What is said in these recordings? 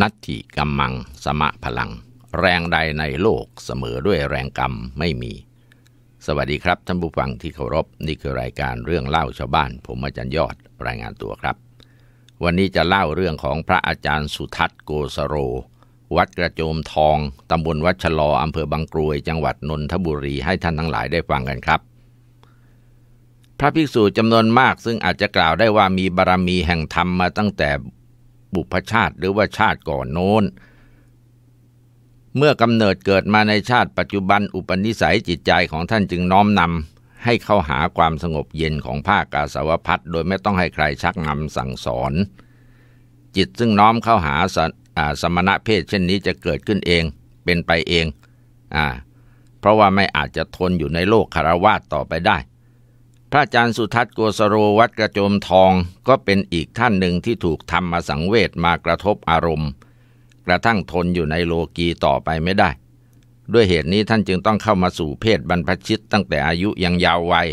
นัตถิกัมมังสมะพลัง แรงใดในโลกเสมอด้วยแรงกรรมไม่มี สวัสดีครับท่านผู้ฟังที่เคารพนี่คือรายการเรื่องเล่าชาวบ้านผมอาจารย์ยอดรายงานตัวครับ วันนี้จะเล่าเรื่องของพระอาจารย์สุทัศน์โกสโร วัดกระโจมทองตำบลวัดชะลออำเภอบางกรวยจังหวัดนนทบุรีให้ท่านทั้งหลายได้ฟังกันครับ พระภิกษุจำนวนมากซึ่งอาจจะกล่าวได้ว่ามีบารรมีแห่งธรรมมาตั้งแต่บุพชาติหรือว่าชาติก่อนโน้น เมื่อกำเนิดเกิดมาในชาติปัจจุบันอุปนิสัยจิตใจของท่านจึงน้อมนำ ให้เข้าหาความสงบเย็นของภาคกาสาวพัฒโดยไม่ต้องให้ใครชักนำสั่งสอน จิตซึ่งน้อมเข้าหาสสมณะเพศเช่นนี้จะเกิดขึ้นเองเป็นไปเองอเพราะว่าไม่อาจจะทนอยู่ในโลกคารวาสต่อไปได้พระอาจารย์สุทัศน์กัวสโรวัดกระโจมทองก็เป็นอีกท่านหนึ่งที่ถูกธรรมสังเวชมากระทบอารมณ์ กระทั่งทนอยู่ในโลกีต่อไปไม่ได้ ด้วยเหตุนี้ท่านจึงต้องเข้ามาสู่เพศบรรพชิตตั้งแต่อายุยังยาววัย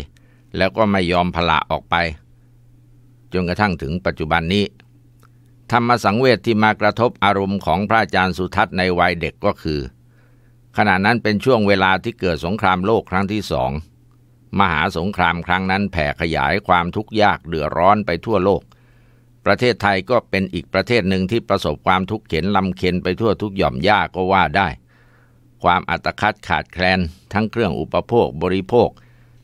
แล้วก็ไม่ยอมพละออกไป จนกระทั่งถึงปัจจุบันนี้ ธรรมสังเวชที่มากระทบอารมณ์ของพระอาจารย์สุทัศน์ในวัยเด็กก็คือขณะนั้นเป็นช่วงเวลาที่เกิดสงครามโลกครั้งที่สองมหาสงครามครั้งนั้นแผ่ขยายความทุกข์ยากเดือดร้อนไปทั่วโลก ประเทศไทยก็เป็นอีกประเทศหนึ่งที่ประสบความทุกข์เข็นลำเค็นไปทั่วทุกหย่อมหญ้าก็ว่าได้ ความอัตคัดขาดแคลนทั้งเครื่องอุปโภคบริโภค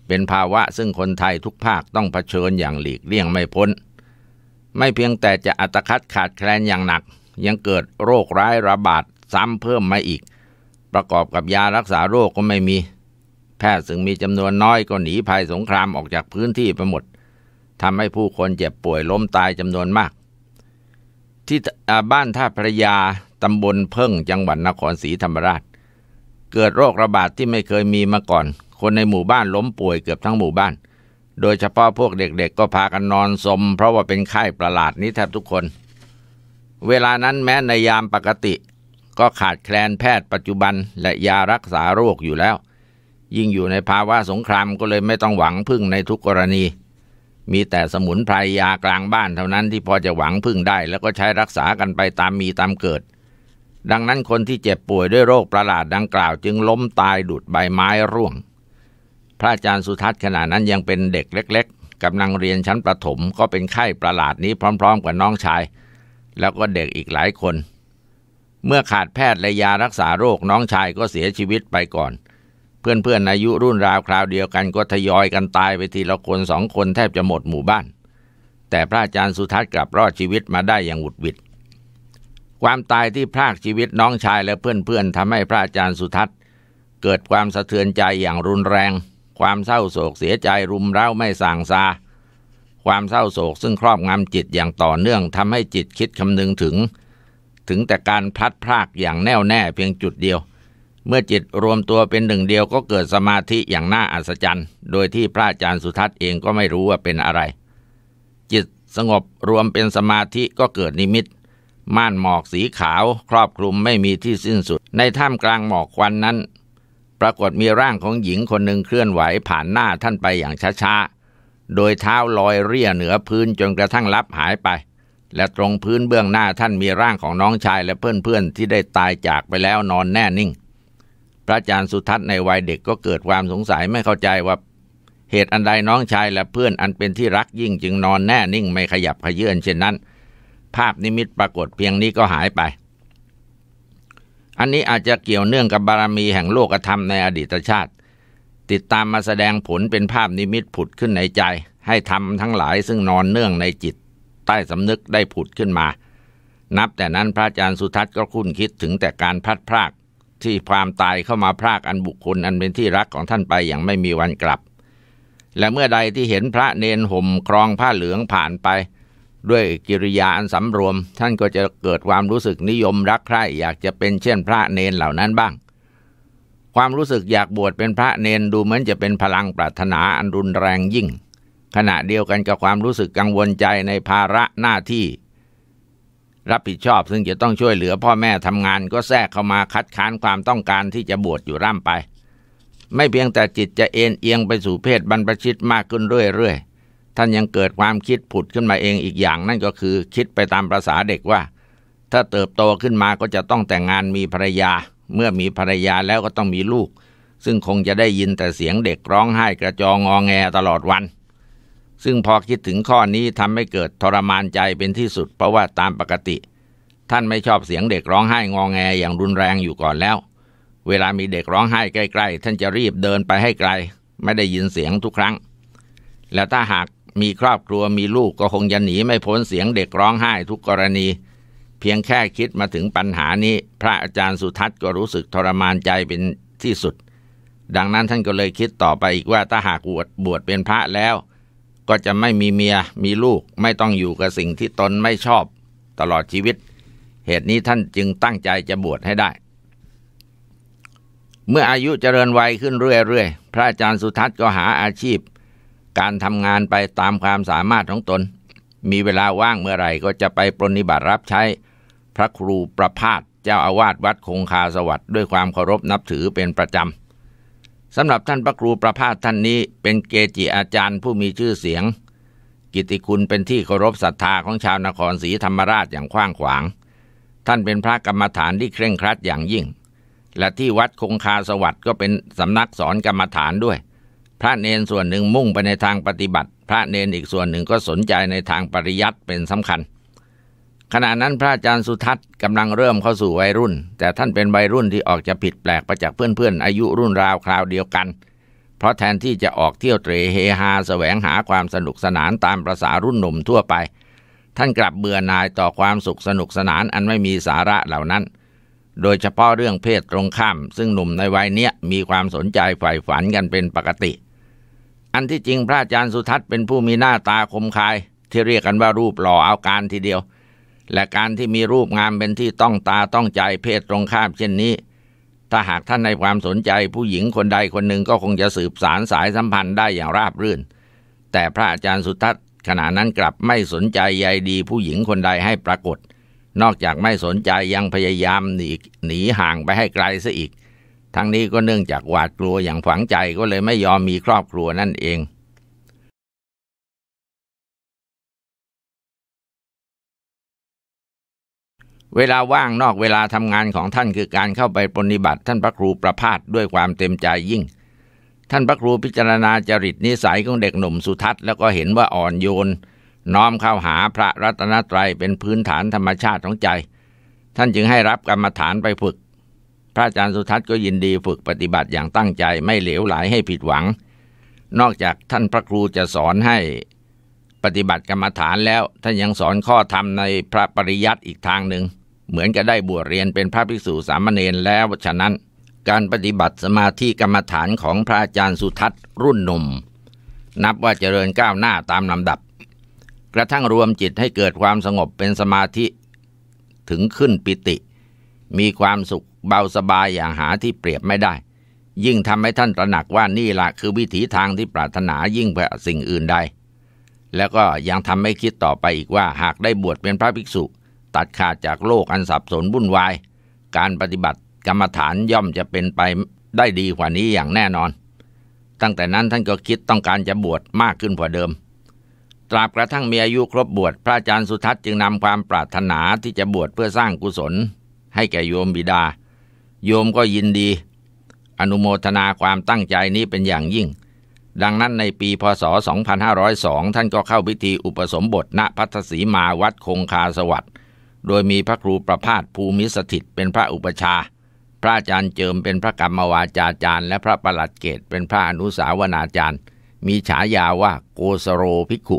เป็นภาวะซึ่งคนไทยทุกภาคต้องเผชิญอย่างหลีกเลี่ยงไม่พ้น ไม่เพียงแต่จะอัตคัดขาดแคลนอย่างหนัก ยังเกิดโรคร้ายระบาดซ้ำเพิ่มมาอีก ประกอบกับยารักษาโรคก็ไม่มีแพทย์ซึ่งมีจำนวนน้อยก็หนีภัยสงครามออกจากพื้นที่ไปหมดทำให้ผู้คนเจ็บป่วยล้มตายจำนวนมาก ที่บ้านท่าพระยาตำบลเพิ่งจังหวัดนครศรีธรรมราช เกิดโรคระบาดทที่ไม่เคยมีมาก่อน คนในหมู่บ้านล้มป่วยเกือบทั้งหมู่บ้าน โดยเฉพาะพวกเด็กๆ ก็พากันนอนสม เพราะว่าเป็นไข้ประหลาดนี้แทบทุกคน เวลานั้นแม้ในยามปกติ ก็ขาดแคลนแพทย์ ปัจจุบัน และยารักษาโรคอยู่แล้วยิ่งอยู่ในภาวะสงครามก็เลยไม่ต้องหวังพึ่งในทุกกรณี มีแต่สมุนไพรยากลางบ้านเท่านั้นที่พอจะหวังพึ่งได้แล้วก็ใช้รักษากันไปตามมีตามเกิด ดังนั้นคนที่เจ็บป่วยด้วยโรคประหลาดดังกล่าว จึงล้มตายดูดใบไม้ร่วง พระอาจารย์สุทัศน์ขณะนั้นยังเป็นเด็กเล็กๆกำลังเรียนชั้นประถมก็เป็นไข้ประหลาดนี้พร้อม ๆกับน้องชาย แล้วก็เด็กอีกหลายคน เมื่อขาดแพทย์และยารักษาโรคน้องชายก็เสียชีวิตไปก่อนเพื่อนๆอายุรุ่นราวคราวเดียวกันก็ทยอยกันตายไปทีละคนสองคนแทบจะหมดหมู่บ้าน แต่พระอาจารย์สุทัศน์กลับรอดชีวิตมาได้อย่างหวุดหวิดความตายที่พรากชีวิตน้องชายและเพื่อนๆทำให้พระอาจารย์สุทัศน์ เกิดความสะเทือนใจอย่างรุนแรง ความเศร้าโศกเสียใจรุมเร้าไม่ส่างซา ความเศร้าโศกซึ่งครอบงำจิตอย่างต่อเนื่องทำให้จิตคิดคำนึงถึง ถึงแต่การพลัดพรากอย่างแน่วแน่เพียงจุดเดียวเมื่อจิตรวมตัวเป็นหนึ่งเดียวก็เกิดสมาธิอย่างน่าอัศจรรย์ โดยที่พระอาจารย์สุทัศน์เองก็ไม่รู้ว่าเป็นอะไร จิตสงบรวมเป็นสมาธิก็เกิดนิมิตม่านหมอกสีขาวครอบคลุมไม่มีที่สิ้นสุด ในถ้ำกลางหมอกควันนั้น ปรากฏมีร่างของหญิงคนหนึ่งเคลื่อนไหวผ่านหน้าท่านไปอย่างช้าๆโดยเท้าลอยเรี่ยเหนือพื้นจนกระทั่งลับหายไป และตรงพื้นเบื้องหน้าท่านมีร่างของน้องชายและเพื่อนๆที่ได้ตายจากไปแล้วนอนแน่นิ่งระอาจารย์สุทัศน์ในวัยเด็กก็เกิดความสงสัยไม่เข้าใจว่า เหตุอันใดน้องชายและเพื่อนอันเป็นที่รักยิ่งจึงนอนแน่นิ่งไม่ขยับขยื่นเช่นนั้นภาพนิมิตปรากฏเพียงนี้ก็หายไป อันนี้อาจจะเกี่ยวเนื่องกับบารมีแห่งโลกธรรมในอดีตชาติ ติดตามมาแสดงผลเป็นภาพนิมิตผุดขึ้นในใจ ให้ทำทั้งหลายซึ่งนอนเนื่องในจิต ใต้สำนึกได้ผุดขึ้นมา นับแต่นั้นพระอาจารย์สุทัศน์ก็คุ้นคิดถึงแต่การพัดพรากที่ความตายเข้ามาพรากอันบุคคลอันเป็นที่รักของท่านไปอย่างไม่มีวันกลับ และเมื่อใดที่เห็นพระเนนห่มครองผ้าเหลืองผ่านไป ด้วยกิริยาอันสำรวม ท่านก็จะเกิดความรู้สึกนิยมรักใคร่อยากจะเป็นเช่นพระเนนเหล่านั้นบ้าง ความรู้สึกอยากบวชเป็นพระเนนดูเหมือนจะเป็นพลังปรารถนาอันรุนแรงยิ่ง ขณะเดียวกันกับความรู้สึกกังวลใจในภาระหน้าที่รับผิดชอบซึ่งจะต้องช่วยเหลือพ่อแม่ทำงานก็แทรกเข้ามาคัดค้านความต้องการที่จะบวชอยู่ร่ำไป ไม่เพียงแต่จิตจะเอ็นเอียงไปสู่เพศบรรพชิตมากขึ้นเรื่อย ๆ ท่านยังเกิดความคิดผุดขึ้นมาเองอีกอย่างนั่นก็คือคิดไปตามประษาเด็กว่า ถ้าเติบโตขึ้นมาก็จะต้องแต่งงานมีภรรยา เมื่อมีภรรยาแล้วก็ต้องมีลูกซึ่งคงจะได้ยินแต่เสียงเด็กร้องไห้กระจองงอแงตลอดวันซึ่งพอคิดถึงข้อนี้ทำให้เกิดทรมานใจเป็นที่สุดเพราะว่าตามปกติ ท่านไม่ชอบเสียงเด็กร้องไห้งองแงอย่างรุนแรงอยู่ก่อนแล้ว เวลามีเด็กร้องไห้ใกล้ๆ ท่านจะรีบเดินไปให้ไกล ไม่ได้ยินเสียงทุกครั้ง แล้วถ้าหากมีครอบครัวมีลูกก็คงจะหนีไม่พ้นเสียงเด็กร้องไห้ทุกกรณี เพียงแค่คิดมาถึงปัญหานี้ พระอาจารย์สุทัศน์ก็รู้สึกทรมานใจเป็นที่สุด ดังนั้นท่านก็เลยคิดต่อไปอีกว่าถ้าหากบวชเป็นพระแล้วก็จะไม่มีเมียมีลูกไม่ต้องอยู่กับสิ่งที่ตนไม่ชอบ ตลอดชีวิต เหตุนี้ท่านจึงตั้งใจจะบวชให้ได้ เมื่ออายุเจริญวัยขึ้นเรื่อยๆพระอาจารย์สุทัศน์ก็หาอาชีพ การทำงานไปตามความสามารถของตน มีเวลาว่างเมื่อไหร่ก็จะไปปรนิบัติรับใช้ พระครูประพาสเจ้าอาวาสวัดคงคาสวัสด์ด้วยความเคารพนับถือเป็นประจำสำหรับท่านพระครูประภาสท่านนี้เป็นเกจิอาจารย์ผู้มีชื่อเสียง กิติคุณเป็นที่เคารพศรัทธาของชาวนครศรีธรรมราชอย่างกว้างขวาง ท่านเป็นพระกรรมฐานที่เคร่งครัดอย่างยิ่ง และที่วัดคงคาสวัสดิ์ก็เป็นสำนักสอนกรรมฐานด้วย พระเนนส่วนหนึ่งมุ่งไปในทางปฏิบัติ พระเนนอีกส่วนหนึ่งก็สนใจในทางปริยัติเป็นสำคัญขณะนั้นพระอาจารย์สุทัศน์กำลังเริ่มเข้าสู่วัยรุ่น แต่ท่านเป็นวัยรุ่นที่ออกจะผิดแปลกไปจากเพื่อนๆออายุรุ่นราวคราวเดียวกัน เพราะแทนที่จะออกเที่ยวเตรเฮฮาแสวงหาความสนุกสนานตามประษารุ่นหนุ่มทั่วไป ท่านกลับเบื่อหน่ายต่อความสุขสนุกสนานอันไม่มีสาระเหล่านั้น โดยเฉพาะเรื่องเพศตรงข้าม ซึ่งหนุ่มในวัยเนี้ยมีความสนใจใฝ่ฝันกันเป็นปกติ อันที่จริงพระอาจารย์สุทัศน์เป็นผู้มีหน้าตาคมคาย ที่เรียกกันว่ารูปหล่อเอาการทีเดียวและการที่มีรูปงามเป็นที่ต้องตาต้องใจเพศตรงข้ามเช่นนี้ ถ้าหากท่านในความสนใจผู้หญิงคนใดคนหนึ่งก็คงจะสืบสารสายสัมพันธ์ได้อย่างราบรื่น แต่พระอาจารย์สุทัศน์ขณะนั้นกลับไม่สนใจใยดีผู้หญิงคนใดให้ปรากฏ นอกจากไม่สนใจยังพยายามหนีหนีห่างไปให้ไกลซะอีก ทั้งนี้ก็เนื่องจากหวาดกลัวอย่างฝังใจก็เลยไม่ยอมมีครอบครัวนั่นเองเวลาว่างนอกเวลาทำงานของท่านคือการเข้าไปปฏิบัติ ท่านพระครูประพาสด้วยความเต็มใจยิ่ง ท่านพระครูพิจารณาจริตนิสัยของเด็กหนุ่มสุทัศน์แล้วก็เห็นว่าอ่อนโยนน้อมเข้าหาพระรัตนตรัยเป็นพื้นฐานธรรมชาติของใจ ท่านจึงให้รับกรรมฐานไปฝึก พระอาจารย์สุทัศน์ก็ยินดีฝึกปฏิบัติอย่างตั้งใจไม่เหลวไหลให้ผิดหวัง นอกจากท่านพระครูจะสอนให้ ปฏิบัติกรรมฐานแล้วท่านยังสอนข้อธรรมในพระปริยัติอีกทางหนึ่งเหมือนกับได้บวชเรียนเป็นพระภิกษุสามเณรแล้ว ฉะนั้นการปฏิบัติสมาธิกรรมฐานของพระอาจารย์สุทัศน์รุ่นหนุ่ม นับว่าเจริญก้าวหน้าตามลำดับ กระทั่งรวมจิตให้เกิดความสงบเป็นสมาธิถึงขึ้นปิติ มีความสุขเบาสบายอย่างหาที่เปรียบไม่ได้ ยิ่งทำให้ท่านตระหนักว่านี่ละคือวิถีทางที่ปรารถนายิ่งกว่าสิ่งอื่นใดแล้วก็ยังทำให้คิดต่อไปอีกว่าหากได้บวชเป็นพระภิกษุตัดขาดจากโลกอันสับสนวุ่นวาย การปฏิบัติกรรมฐานย่อมจะเป็นไปได้ดีกว่านี้อย่างแน่นอน ตั้งแต่นั้นท่านก็คิดต้องการจะบวชมากขึ้นกว่าเดิม ตราบกระทั่งมีอายุครบบวช พระอาจารย์สุทัศน์จึงนำความปรารถนาที่จะบวชเพื่อสร้างกุศล ให้แก่โยมบิดา โยมก็ยินดี อนุโมทนาความตั้งใจนี้เป็นอย่างยิ่ง ดังนั้นในปีพศ 2502ท่านก็เข้าพิธีอุปสมบทณพัทธสีมาวัดคงคาสวัสดิ์โดยมีพระครูประพาสภูมิสถิตเป็นพระอุปชา พระอาจารย์เจิมเป็นพระกรรมวาจาจารย์ และพระประหลัดเกตเป็นพระอนุสาวนาจารย์ มีฉายาว่าโกสโรภิกขุ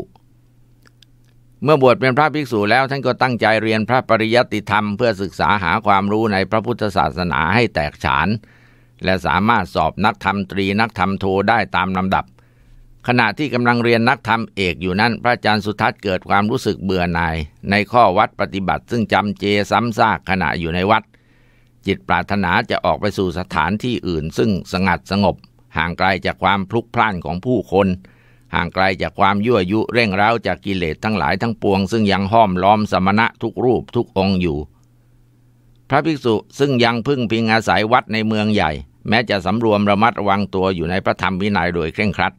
เมื่อบวชเป็นพระภิกษุแล้ว ท่านก็ตั้งใจเรียนพระปริยัติธรรมเพื่อศึกษาหาความรู้ในพระพุทธศาสนาให้แตกฉาน และสามารถสอบนักธรรมตรีนักธรรมโทได้ตามลำดับเขณะที่กำลังเรียนนักธรรมเอกอยู่นั้น พระอาจารย์สุทัศน์เกิดความรู้สึกเบื่อหน่ายในข้อวัดปฏิบัติซึ่งจำเจซ้ำซากขณะอยู่ในวัด จิตปรารถนาจะออกไปสู่สถานที่อื่น ซึ่งสงัดสงบ ห่างไกลจากความพลุกพล่านของผู้คนห่างไกลจากความยั่วยุเร่งร้าวจากกิเลสทั้งหลายทั้งปวง ซึ่งยังห้อมล้อมสมณะทุกรูปทุกองค์อยู่ พระภิกษุซึ่งยังพึ่งพิงอาศัยวัดในเมืองใหญ่ แม้จะสำรวมระมัดระวังตัวอยู่ในพระธรรมวินัยโดยเคร่งครัด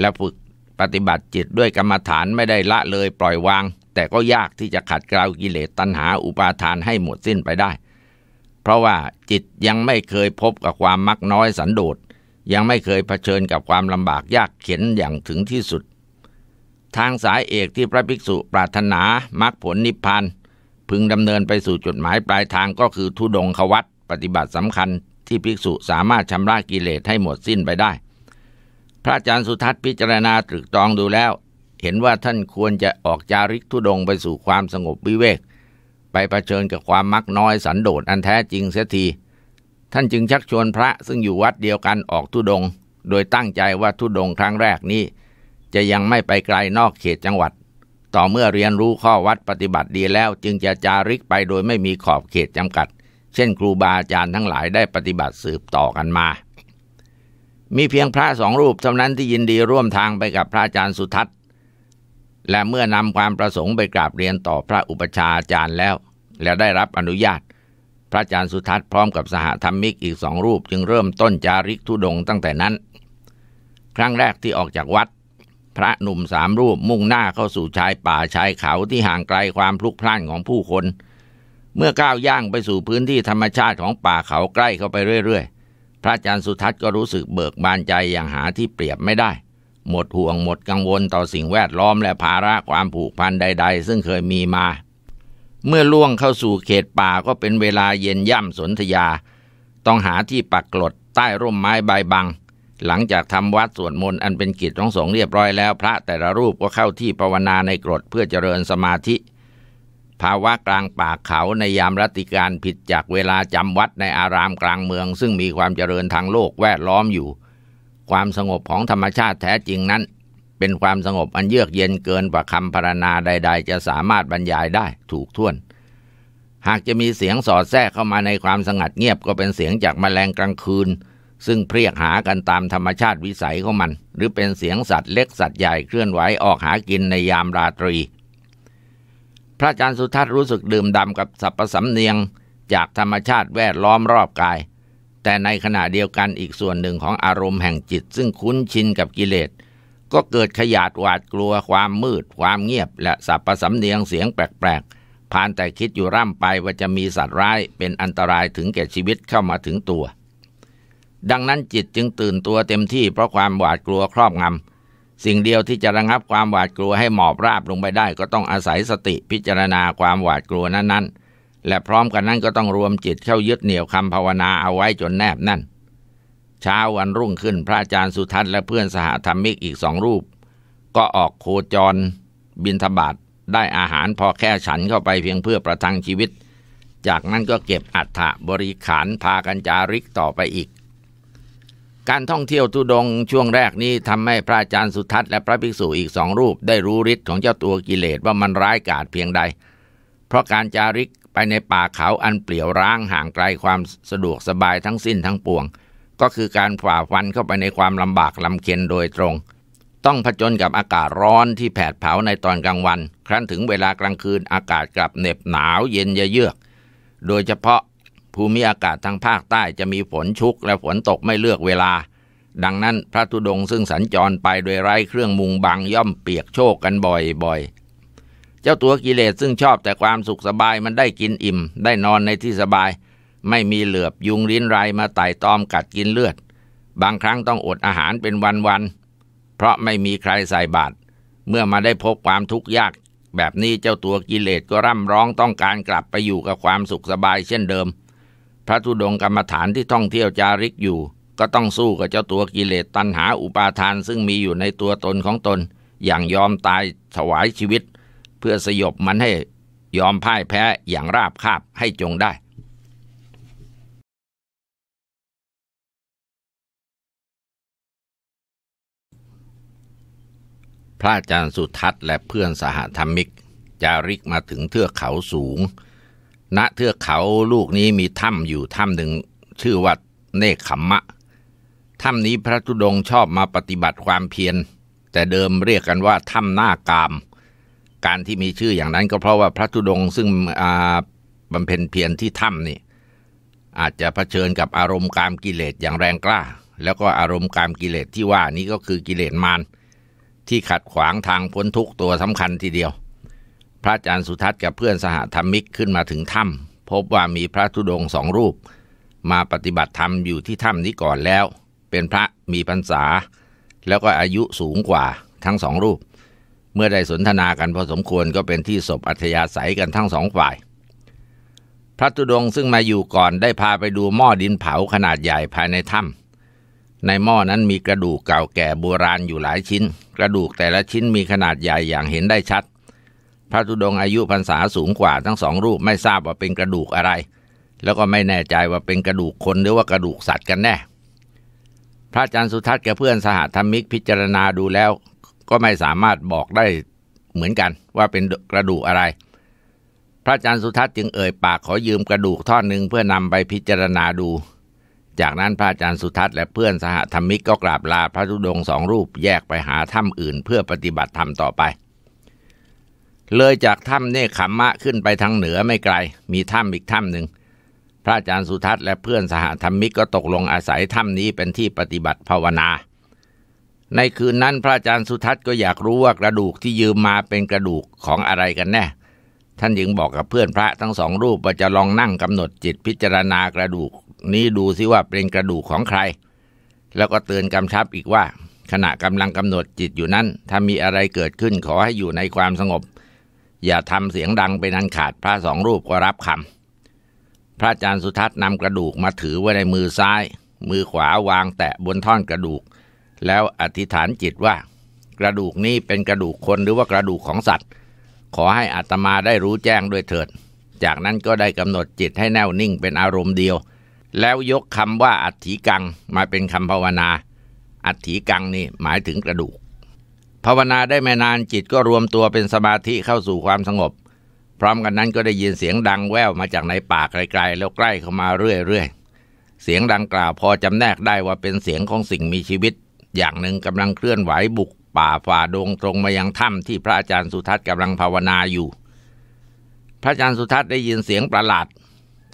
และฝึกปฏิบัติจิตด้วยกรรมฐานไม่ได้ละเลยปล่อยวาง แต่ก็ยากที่จะขัดเกลากิเลสตัณหาอุปาทานให้หมดสิ้นไปได้ เพราะว่าจิตยังไม่เคยพบกับความมักน้อยสันโดษยังไม่เคยเผชิญกับความลำบากยากเข็นอย่างถึงที่สุด ทางสายเอกที่พระภิกษุปรารถนามรรคผลนิพพาน พึงดำเนินไปสู่จุดหมายปลายทางก็คือทุดงควัตปฏิบัติสำคัญที่ภิกษุสามารถชำระกิเลสให้หมดสิ้นไปได้พระอาจารย์สุทัศน์พิจารณาตรึกตรองดูแล้ว เห็นว่าท่านควรจะออกจาริกทุดงไปสู่ความสงบวิเวก ไปเผชิญกับความมักน้อยสันโดษอันแท้จริงเสียที ท่านจึงชักชวนพระซึ่งอยู่วัดเดียวกันออกทุดง โดยตั้งใจว่าทุดงครั้งแรกนี้จะยังไม่ไปไกลนอกเขตจังหวัด ต่อเมื่อเรียนรู้ข้อวัดปฏิบัติดีแล้วจึงจะจาริกไปโดยไม่มีขอบเขตจำกัด เช่นครูบาอาจารย์ทั้งหลายได้ปฏิบัติสืบต่อกันมามีเพียงพระสองรูปเท่านั้นที่ยินดีร่วมทางไปกับพระอาจารย์สุทัศน์ และเมื่อนำความประสงค์ไปกราบเรียนต่อพระอุปชาอาจารย์แล้ว และได้รับอนุญาต พระอาจารย์สุทัศน์พร้อมกับสหธรรมิกอีกสองรูป จึงเริ่มต้นจาริกทุดงตั้งแต่นั้น ครั้งแรกที่ออกจากวัด พระหนุ่มสามรูปมุ่งหน้าเข้าสู่ชายป่าชายเขาที่ห่างไกลความพลุกพล่านของผู้คน เมื่อก้าวย่างไปสู่พื้นที่ธรรมชาติของป่าเขาใกล้เข้าไปเรื่อย ๆพระอาจารย์สุทัศน์ก็รู้สึกเบิกบานใจอย่างหาที่เปรียบไม่ได้ หมดห่วงหมดกังวลต่อสิ่งแวดล้อมและภาระความผูกพันใดๆซึ่งเคยมีมา เมื่อล่วงเข้าสู่เขตป่าก็เป็นเวลาเย็นย่ำสนธยา ต้องหาที่ปักกลดใต้ร่มไม้ใบบัง หลังจากทำวัดสวดมนต์อันเป็นกิจของสงฆ์เรียบร้อยแล้ว พระแต่ละรูปก็เข้าที่ภาวนาในกรดเพื่อเจริญสมาธิภาวะกลางป่าเขาในยามรัติการผิดจากเวลาจำวัดในอารามกลางเมือง ซึ่งมีความเจริญทางโลกแวดล้อมอยู่ ความสงบของธรรมชาติแท้จริงนั้น เป็นความสงบอันเยือกเย็นเกินกว่าคำพรรณนาใดๆจะสามารถบรรยายได้ถูกท่วน หากจะมีเสียงสอดแทรกเข้ามาในความสงัดเงียบก็เป็นเสียงจากมแมลงกลางคืน ซึ่งเพรียกหากันตามธรรมชาติวิสัยของมัน หรือเป็นเสียงสัตว์เล็กสัตว์ใหญ่เคลื่อนไหวออกหากินในยามราตรีพระอาจารย์สุทัศน์รู้สึกดื่มด่ำกับสรรพสำเนียง จากธรรมชาติแวดล้อมรอบกาย แต่ในขณะเดียวกันอีกส่วนหนึ่งของอารมณ์แห่งจิตซึ่งคุ้นชินกับกิเลสก็เกิดขยาดหวาดกลัวความมืด ความเงียบและสรรพสำเนียงเสียงแปลกๆผ่านแต่คิดอยู่ร่ำไปว่าจะมีสัตว์ร้ายเป็นอันตรายถึงแก่ชีวิตเข้ามาถึงตัว ดังนั้นจิตจึงตื่นตัวเต็มที่เพราะความหวาดกลัวครอบงำสิ่งเดียวที่จะระงับความหวาดกลัวให้หมอบราบลงไปได้ก็ต้องอาศัยสติพิจารณาความหวาดกลัวนั้นๆ และพร้อมกันนั้นก็ต้องรวมจิตเข้ายึดเหนี่ยวคำภาวนาเอาไว้จนแนบนั่นเช้าวันรุ่งขึ้นพระอาจารย์สุทัศน์และเพื่อนสหธรรมิกอีกสองรูป ก็ออกโคจรบินทบาตได้อาหารพอแค่ฉันเข้าไปเพียงเพื่อประทังชีวิต จากนั้นก็เก็บอัฐะบริขารพากันจาริกต่อไปอีกการท่องเที่ยวทุดงช่วงแรกนี้ทำให้พระอาจารย์สุทัศน์และพระภิกษุอีกสองรูปได้รู้ฤทธิ์ของเจ้าตัวกิเลสว่ามันร้ายกาจเพียงใด เพราะการจาริกไปในป่าเขาอันเปลี่ยวร้างห่างไกลความสะดวกสบายทั้งสิ้นทั้งปวง ก็คือการฝ่าฟันเข้าไปในความลำบากลำเค็นโดยตรง ต้องผจญกับอากาศร้อนที่แผดเผาในตอนกลางวัน ครั้นถึงเวลากลางคืนอากาศกลับเหน็บหนาวเย็นเยือกโดยเฉพาะภูมิอากาศทางภาคใต้จะมีฝนชุกและฝนตกไม่เลือกเวลา ดังนั้นพระธุดงซึ่งสัญจรไปโดยไร้เครื่องมุงบังย่อมเปียกโชกกันบ่อยๆ เจ้าตัวกิเลสซึ่งชอบแต่ความสุขสบายมันได้กินอิ่มได้นอนในที่สบาย ไม่มีเหลือบยุงลิ้นไรมาไต่ตอมกัดกินเลือด บางครั้งต้องอดอาหารเป็นวันๆ เพราะไม่มีใครใส่บาตรเมื่อมาได้พบความทุกข์ยาก แบบนี้เจ้าตัวกิเลสก็ร่ำร้องต้องการกลับไปอยู่กับความสุขสบายเช่นเดิมพระธุดงกรรมฐานที่ท่องเที่ยวจาริกอยู่ก็ต้องสู้กับเจ้าตัวกิเลสตัณหาอุปาทานซึ่งมีอยู่ในตัวตนของตนอย่างยอมตายถวายชีวิตเพื่อสยบมันให้ยอมพ่ายแพ้อย่างราบคาบให้จงได้ พระอาจารย์สุทัศน์และเพื่อนสหธรรมิกจาริกมาถึงเทือกเขาสูงณเทือกเขาลูกนี้มีถ้ำอยู่ถ้ำหนึ่งชื่อว่าเนคขมมะถ้ำนี้พระธุดงชอบมาปฏิบัติความเพียร แต่เดิมเรียกกันว่าถ้ำหน้ากาม การที่มีชื่ออย่างนั้น ก็เพราะว่าพระธุดงซึ่งบำเพ็ญเพียรที่ถ้ำนี่อาจจะะเผชิญกับอารมณ์กามกิเลสอย่างแรงกล้า แล้วก็อารมณ์กามกิเลสที่ว่านี้ก็คือกิเลสมารที่ขัดขวางทางพ้นทุกตัวสำคัญทีเดียวพระอาจารย์สุทัศน์กับเพื่อนสหธรรมิกขึ้นมาถึงถ้ำพบว่ามีพระธุดงสองรูป มาปฏิบัติธรรมอยู่ที่ถ้ำนี้ก่อนแล้ว เป็นพระมีพรรษา แล้วก็อายุสูงกว่าทั้งสองรูป เมื่อได้สนทนากันพอสมควรก็เป็นที่ศพอัธยาศัยกันทั้งสองฝ่าย พระธุดงซึ่งมาอยู่ก่อนได้พาไปดูหม้อดินเผาขนาดใหญ่ภายในถ้ำในหม้อนั้นมีกระดูกเก่าแก่โบราณอยู่หลายชิ้น กระดูกแต่ละชิ้นมีขนาดใหญ่อย่างเห็นได้ชัดพระธุดงอายุพรรษาสูงกว่าทั้งสองรูปไม่ทราบว่าเป็นกระดูกอะไร แล้วก็ไม่แน่ใจว่าเป็นกระดูกคนหรือว่ากระดูกสัตว์กันแน่ พระอาจารย์สุทัศน์กับเพื่อนสหธรรมิกพิจารณาดูแล้ว ก็ไม่สามารถบอกได้เหมือนกันว่าเป็นกระดูกอะไร พระอาจารย์สุทัศน์จึงเอ่ยปากขอยืมกระดูกท่อนหนึ่งเพื่อนำไปพิจารณาดู จากนั้นพระอาจารย์สุทัศน์และเพื่อนสหธรรมิกก็กราบลาพระธุดงสองรูป แยกไปหาถ้ำอื่น เพื่อปฏิบัติธรรมต่อไปเลยจากถ้ำเนคขมมะขึ้นไปทางเหนือไม่ไกล มีถ้ำอีกถ้ำหนึ่ง พระอาจารย์สุทัศน์และเพื่อนสหธรรมิกก็ตกลงอาศัยถ้ำนี้เป็นที่ปฏิบัติภาวนา ในคืนนั้นพระอาจารย์สุทัศน์ก็อยากรู้ว่ากระดูกที่ยืมมาเป็นกระดูกของอะไรกันแน่ ท่านจึงบอกกับเพื่อนพระทั้งสองรูปว่าจะลองนั่งกำหนดจิตพิจารณากระดูก นี้ดูซิว่าเป็นกระดูกของใคร แล้วก็เตือนกำชับอีกว่า ขณะกำลังกำหนดจิตอยู่นั้นถ้ามีอะไรเกิดขึ้นขอให้อยู่ในความสงบอย่าทำเสียงดังไปนั้นขาดพระสองรูปก็รับคำพระอาจารย์สุทัศน์นำกระดูกมาถือไว้ในมือซ้าย มือขวาวางแตะบนท่อนกระดูก แล้วอธิษฐานจิตว่า กระดูกนี้เป็นกระดูกคนหรือว่ากระดูกของสัตว์ ขอให้อัตมาได้รู้แจ้งด้วยเถิด จากนั้นก็ได้กำหนดจิตให้แน่วนิ่งเป็นอารมณ์เดียว แล้วยกคำว่าอัฐิกังมาเป็นคำภาวนา อัฐิกังนี่หมายถึงกระดูกภาวนาได้ไม่นานจิตก็รวมตัวเป็นสมาธิเข้าสู่ความสงบ พร้อมกันนั้นก็ได้ยินเสียงดังแว่วมาจากในป่าไกลๆแล้วใกล้เข้ามาเรื่อยๆเสียงดังกล่าวพอจำแนกได้ว่าเป็นเสียงของสิ่งมีชีวิต อย่างหนึ่งกำลังเคลื่อนไหวบุกป่าฝ่าดงตรงมายังถ้ำที่พระอาจารย์สุทัศน์กำลังภาวนาอยู่ พระอาจารย์สุทัศน์ได้ยินเสียงประหลาด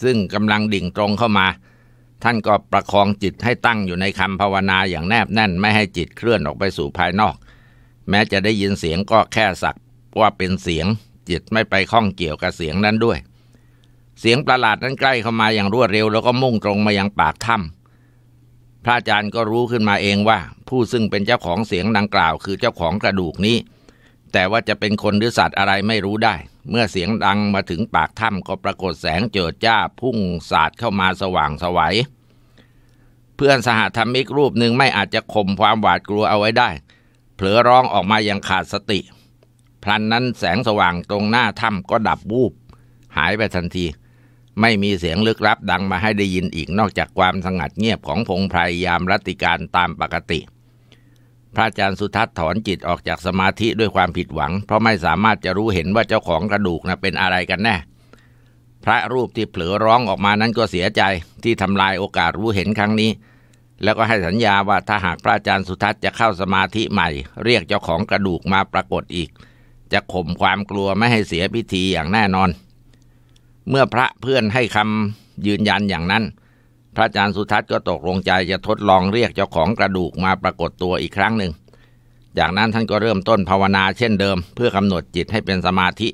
ซึ่งกำลังดิ่งตรงเข้ามา ท่านก็ประคองจิตให้ตั้งอยู่ในคำภาวนาอย่างแนบแน่น ไม่ให้จิตเคลื่อนออกไปสู่ภายนอกแม้จะได้ยินเสียงก็แค่สักว่าเป็นเสียงจิตไม่ไปข้องเกี่ยวกับเสียงนั้นด้วย เสียงประหลาดนั้นใกล้เข้ามาอย่างรวดเร็วแล้วก็มุ่งตรงมายังปากถ้ำพระอาจารย์ก็รู้ขึ้นมาเองว่า ผู้ซึ่งเป็นเจ้าของเสียงดังกล่าว คือเจ้าของกระดูกนี้ แต่ว่าจะเป็นคนหรือสัตว์อะไรไม่รู้ได้ เมื่อเสียงดังมาถึงปากถ้ำก็ปรากฏแสงเจิดจ้าพุ่งสาดเข้ามาสว่างสวัยเพื่อนสหธรรมิกรูปหนึ่งไม่อาจจะข่มความหวาดกลัวเอาไว้ได้เผลอร้องออกมาอย่างขาดสติพลันนั้นแสงสว่างตรงหน้าถ้ำก็ดับวูบ หายไปทันที ไม่มีเสียงลึกลับดังมาให้ได้ยินอีกนอกจากความสงัดเงียบของพงไพรยามรัติการตามปกติ พระอาจารย์สุทัศน์ถอนจิตออกจากสมาธิด้วยความผิดหวัง เพราะไม่สามารถจะรู้เห็นว่าเจ้าของกระดูกนะเป็นอะไรกันแน่ พระรูปที่เผลอร้องออกมานั้นก็เสียใจที่ทำลายโอกาสรู้เห็นครั้งนี้แล้วก็ให้สัญญาว่าถ้าหากพระอาจารย์สุทัศน์จะเข้าสมาธิใหม่เรียกเจ้าของกระดูกมาปรากฏอีก จะข่มความกลัวไม่ให้เสียพิธีอย่างแน่นอน เมื่อพระเพื่อนให้คำยืนยันอย่างนั้น พระอาจารย์สุทัศน์ก็ตกลงใจจะทดลองเรียกเจ้าของกระดูกมาปรากฏตัวอีกครั้งหนึ่ง จากนั้นท่านก็เริ่มต้นภาวนาเช่นเดิมเพื่อกำหนดจิตให้เป็นสมาธิ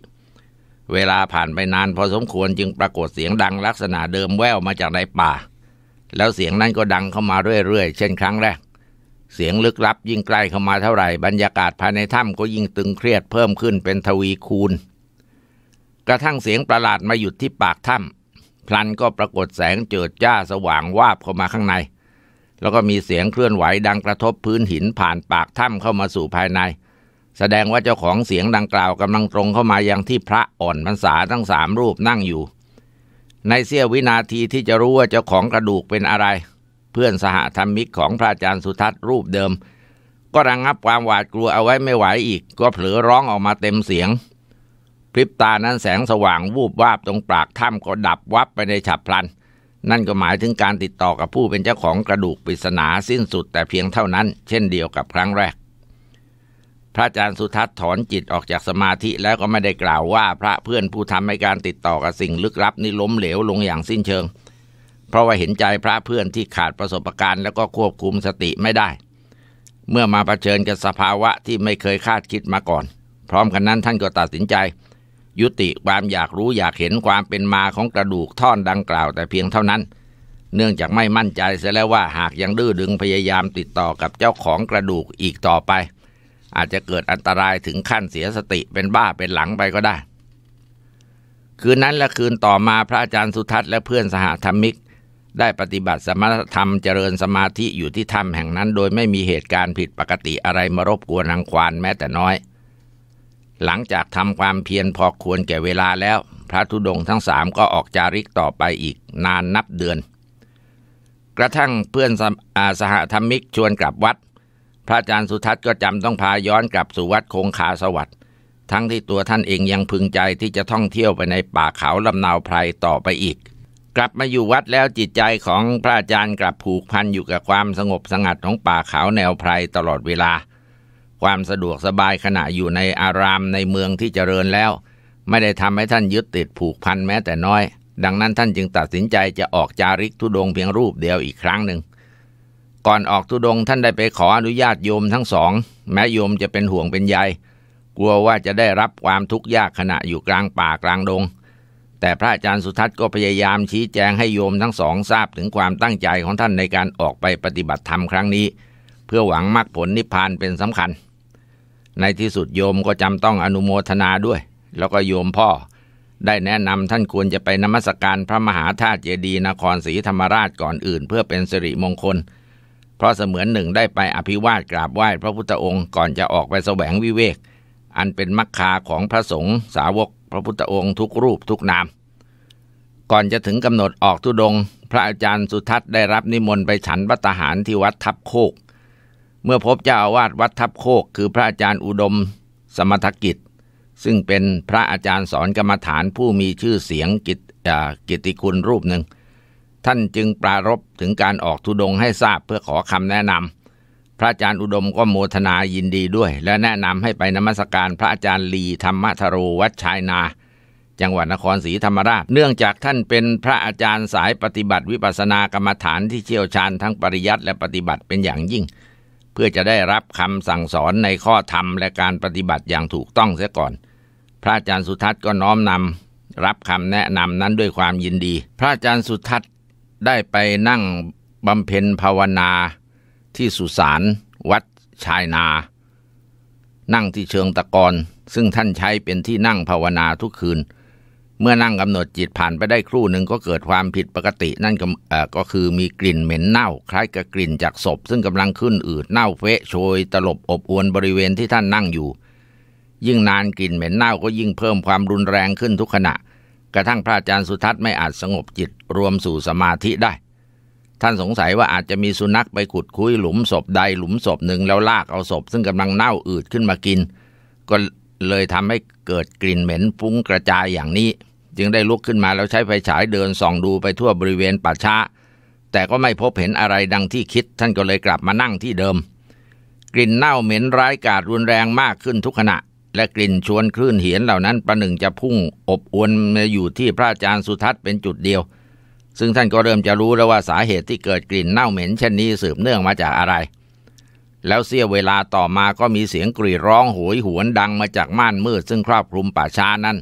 เวลาผ่านไปนานพอสมควรจึงปรากฏเสียงดังลักษณะเดิมแว่วมาจากในป่าแล้วเสียงนั้นก็ดังเข้ามาเรื่อยๆเช่นครั้งแรก เสียงลึกลับยิ่งใกล้เข้ามาเท่าไหร่บรรยากาศภายในถ้ำก็ยิ่งตึงเครียดเพิ่มขึ้นเป็นทวีคูณ กระทั่งเสียงประหลาดมาหยุดที่ปากถ้ำพลันก็ปรากฏแสงเจิดจ้าสว่างวาบเข้ามาข้างใน แล้วก็มีเสียงเคลื่อนไหวดังกระทบพื้นหินผ่านปากถ้ำเข้ามาสู่ภายใน แสดงว่าเจ้าของเสียงดังกล่าวกำลังตรงเข้ามายังที่พระอ่อนพรรษาทั้งสามรูปนั่งอยู่ในเสี้ยววินาทีที่จะรู้ว่าเจ้าของกระดูกเป็นอะไร เพื่อนสหธรรมิกของพระอาจารย์สุทัศน์รูปเดิม ก็ระงงับความหวาดกลัวเอาไว้ไม่ไหวอีกก็เผลอร้องออกมาเต็มเสียงพริบตานั้นแสงสว่างวูบวาบตรงปากถ้ำก็ดับวับไปในฉับพลัน นั่นก็หมายถึงการติดต่อกับผู้เป็นเจ้าของกระดูกปริศนาสิ้นสุดแต่เพียงเท่านั้น เช่นเดียวกับครั้งแรกพระอาจารย์สุทัศน์ถอนจิตออกจากสมาธิแล้วก็ไม่ได้กล่าวว่าพระเพื่อนผู้ทำให้การติดต่อกับสิ่งลึกลับนี้ล้มเหลวลงอย่างสิ้นเชิง เพราะว่าเห็นใจพระเพื่อนที่ขาดประสบการณ์แล้วก็ควบคุมสติไม่ได้ เมื่อมาเผชิญกับสภาวะที่ไม่เคยคาดคิดมาก่อน พร้อมกันนั้นท่านก็ตัดสินใจ ยุติความอยากรู้อยากเห็นความเป็นมาของกระดูกท่อนดังกล่าวแต่เพียงเท่านั้น เนื่องจากไม่มั่นใจเสียแล้วว่าหากยังดื้อดึงพยายามติดต่อกับเจ้าของกระดูกอีกต่อไปอาจจะเกิดอันตรายถึงขั้นเสียสติเป็นบ้าเป็นหลังไปก็ได้ คืนนั้นและคืนต่อมาพระอาจารย์สุทัศน์และเพื่อนสหธรรมิก ได้ปฏิบัติสมถธรรมเจริญสมาธิอยู่ที่ถ้ำแห่งนั้นโดยไม่มีเหตุการณ์ผิดปกติอะไรมารบกวนรังควานแม้แต่น้อย หลังจากทำความเพียรพอควรแก่เวลาแล้ว พระธุดงค์ทั้งสามก็ออกจาริกต่อไปอีกนานนับเดือน กระทั่งเพื่อนสสหธรรมิกชวนกลับวัดพระอาจารย์สุทัศน์ก็จำต้องพาย้อนกลับสู่วัดคงคาสวัสดิ์ทั้งที่ตัวท่านเองยังพึงใจที่จะท่องเที่ยวไปในป่าเขาลำนาวไพรต่อไปอีก กลับมาอยู่วัดแล้วจิตใจของพระอาจารย์กลับผูกพันอยู่กับความสงบสงัดของป่าเขาแนวไพรตลอดเวลา ความสะดวกสบายขณะอยู่ในอารามในเมืองที่เจริญแล้ว ไม่ได้ทำให้ท่านยึดติดผูกพันแม้แต่น้อย ดังนั้นท่านจึงตัดสินใจจะออกจาริกทุดงเพียงรูปเดียวอีกครั้งหนึ่งก่อนออกทุดงท่านได้ไปขออนุญาตโยมทั้งสอง แม้โยมจะเป็นห่วงเป็นใยกลัวว่าจะได้รับความทุกข์ยากขณะอยู่กลางป่ากลางดง แต่พระอาจารย์สุทัศน์ก็พยายามชี้แจงให้โยมทั้งสอง ทราบถึงความตั้งใจของท่านในการออกไปปฏิบัติธรรมครั้งนี้ เพื่อหวังมรรคผลนิพพานเป็นสำคัญ ในที่สุดโยมก็จำต้องอนุโมทนาด้วย แล้วก็โยมพ่อ ได้แนะนำท่านควรจะไปนมัสการพระมหาธาตุเจดีนครศรีธรรมราชก่อนอื่น เพื่อเป็นสิริมงคลเพราะเสมือนหนึ่งได้ไปอภิวาสกราบไหว้พระพุทธองค์ก่อนจะออกไปแสวงวิเวก อันเป็นมรรคาของพระสงฆ์สาวกพระพุทธองค์ทุกรูปทุกนามก่อนจะถึงกำหนดออกทุดง พระอาจารย์สุทัศน์ได้รับนิมนต์ไปฉันวัตหารที่วัดทับโคกเมื่อพบเจ้าอาวาสวัดทับโคกคือพระอาจารย์อุดม สมถกิจ ซึ่งเป็นพระอาจารย์สอนกรรมฐานผู้มีชื่อเสียงกิตติคุณรูปหนึ่งท่านจึง ปรารบถึงการออก ทุดงให้ทราบเพื่อขอคำแนะนำพระอาจารย์อุดมก็โมทนายินดีด้วย และแนะนำให้ไปนมัสการพระอาจารย์ลีธรรมธโรวัชชายนา จังหวัดนครศรีธรรมราช เนื่องจากท่านเป็นพระอาจารย์สายปฏิบัติ วิปัสสนากรรมฐานที่เชี่ยวชาญทั้งปริยัติและปฏิบัติเป็นอย่างยิ่ง เพื่อจะได้รับคำสั่งสอนในข้อธรรมและการปฏิบัติอย่างถูกต้องเสียก่อน พระอาจารย์สุทัศน์ก็น้อมนำรับคำแนะนำนั้นด้วยความยินดี พระอาจารย์สุทัศน์ได้ไปนั่งบำเพ็ญภาวนา ที่สุสานวัดชายนา นั่งที่เชิงตะกอนซึ่งท่านใช้เป็นที่นั่งภาวนาทุกคืน เมื่อนั่งกำหนดจิตผ่านไปได้ครู่หนึ่งก็เกิดความผิดปกติ นั่นก็คือมีกลิ่นเหม็นเน่า คล้ายกับกลิ่นจากศพ ซึ่งกำลังขึ้นอืดเน่าเฟะโชยตลบอบอวนบริเวณที่ท่านนั่งอยู่ ยิ่งนานกลิ่นเหม็นเน่าก็ยิ่งเพิ่มความรุนแรงขึ้นทุกขณะกระทั่งพระอาจารย์สุทัศน์ไม่อาจสงบจิตรวมสู่สมาธิได้ ท่านสงสัยว่าอาจจะมีสุนัขไปขุดคุยหลุมศพใดหลุมศพหนึ่งแล้วลากเอาศพซึ่งกำลังเน่าอืดขึ้นมากิน ก็เลยทำให้เกิดกลิ่นเหม็นฟุ้งกระจายอย่างนี้ จึงได้ลุกขึ้นมาแล้วใช้ไฟฉายเดินส่องดูไปทั่วบริเวณป่าช้าแต่ก็ไม่พบเห็นอะไรดังที่คิด ท่านก็เลยกลับมานั่งที่เดิม กลิ่นเน่าเหม็นร้ายกาจรุนแรงมากขึ้นทุกขณะและกลิ่นชวนคลื่นเหียนเหล่านั้นประหนึ่งจะพุ่งอบอวนมาอยู่ที่พระอาจารย์สุทัศน์เป็นจุดเดียว ซึ่งท่านก็เริ่มจะรู้แล้วว่าสาเหตุที่เกิดกลิ่นเน่าเหม็นเช่นนี้สืบเนื่องมาจากอะไร แล้วเสี้ยวเวลาต่อมาก็มีเสียงกรีดร้องโหยหวนดังมาจากม่านมืดซึ่งครอบคลุมป่าช้านั้น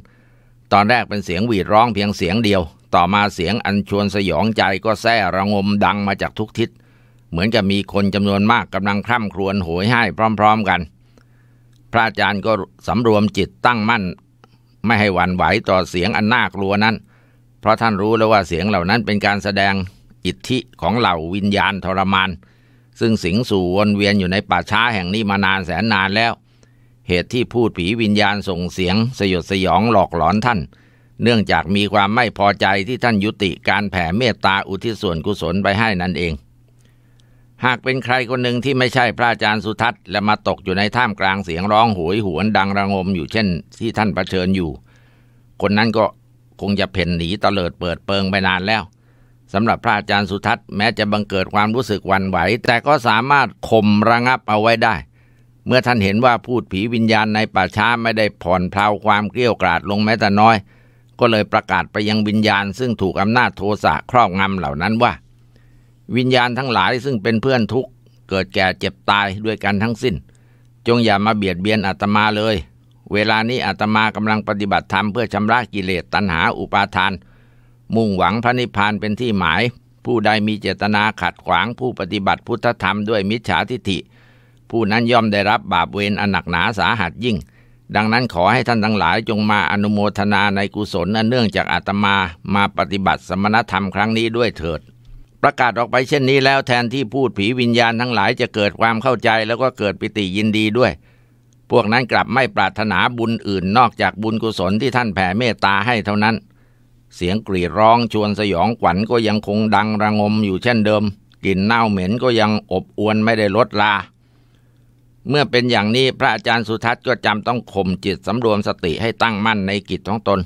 ตอนแรกเป็นเสียงหวีดร้องเพียงเสียงเดียว ต่อมาเสียงอันชวนสยองใจก็แซ่ระงมดังมาจากทุกทิศ เหมือนจะมีคนจำนวนมากกำลังคร่ำครวญโหยให้พร้อมๆ กันพระอาจารย์ก็สำรวมจิตตั้งมั่น ไม่ให้หวั่นไหวต่อเสียงอันน่ากลัวนั้น เพราะท่านรู้แล้วว่าเสียงเหล่านั้นเป็นการแสดงอิทธิของเหล่าวิญญาณทรมาน ซึ่งสิงสู่วนเวียนอยู่ในป่าช้าแห่งนี้มานานแสนนานแล้ว เหตุที่พูดผีวิญญาณส่งเสียง สยดสยองหลอกหลอนท่าน เนื่องจากมีความไม่พอใจที่ท่านยุติการแผ่เมตตาอุทิศส่วนกุศลไปให้นั่นเองหากเป็นใครคนหนึ่งที่ไม่ใช่พระอาจารย์สุทัศน์และมาตกอยู่ในท่ามกลางเสียงร้องโหยหวนดังระงมอยู่เช่นที่ท่านเผชิญอยู่ คนนั้นก็คงจะเพ่นหนีตะเลิดเปิดเปิงไปนานแล้วสำหรับพระอาจารย์สุทัศน์แม้จะบังเกิดความรู้สึกวันไหว แต่ก็สามารถข่มระงับเอาไว้ได้ เมื่อท่านเห็นว่าพูดผีวิญญาณในป่าช้าไม่ได้ผ่อนเพลาความเกลี้ยวกราดลงแม้แต่น้อย ก็เลยประกาศไปยังวิญญาณซึ่งถูกอำนาจโทสะครอบงำเหล่านั้นว่าวิญญาณทั้งหลายซึ่งเป็นเพื่อนทุกข์เกิดแก่เจ็บตายด้วยกันทั้งสิ้น จงอย่ามาเบียดเบียนอาตมาเลย เวลานี้อาตมากำลังปฏิบัติธรรมเพื่อชำระกิเลสตัณหาอุปาทาน มุ่งหวังพระนิพพานเป็นที่หมาย ผู้ใดมีเจตนาขัดขวางผู้ปฏิบัติพุทธธรรมด้วยมิจฉาทิฏฐิ ผู้นั้นย่อมได้รับบาปเวรอันหนักหนาสาหัสยิ่ง ดังนั้นขอให้ท่านทั้งหลายจงมาอนุโมทนาในกุศลนเนื่องจากอาตมามาปฏิบัติสมณธรรมครั้งนี้ด้วยเถิดประกาศออกไปเช่นนี้แล้วแทนที่พูดผีวิญญาณทั้งหลายจะเกิดความเข้าใจแล้วก็เกิดปิติยินดีด้วย พวกนั้นกลับไม่ปรารถนาบุญอื่นนอกจากบุญกุศลที่ท่านแผ่เมตตาให้เท่านั้น เสียงกรีดร้องชวนสยองขวัญก็ยังคงดังระงมอยู่เช่นเดิมกลิ่นเน่าเหม็นก็ยังอบอวนไม่ได้ลดลา เมื่อเป็นอย่างนี้พระอาจารย์สุทัศน์ก็จำต้องข่มจิตสำรวมสติให้ตั้งมั่นในกิจของตน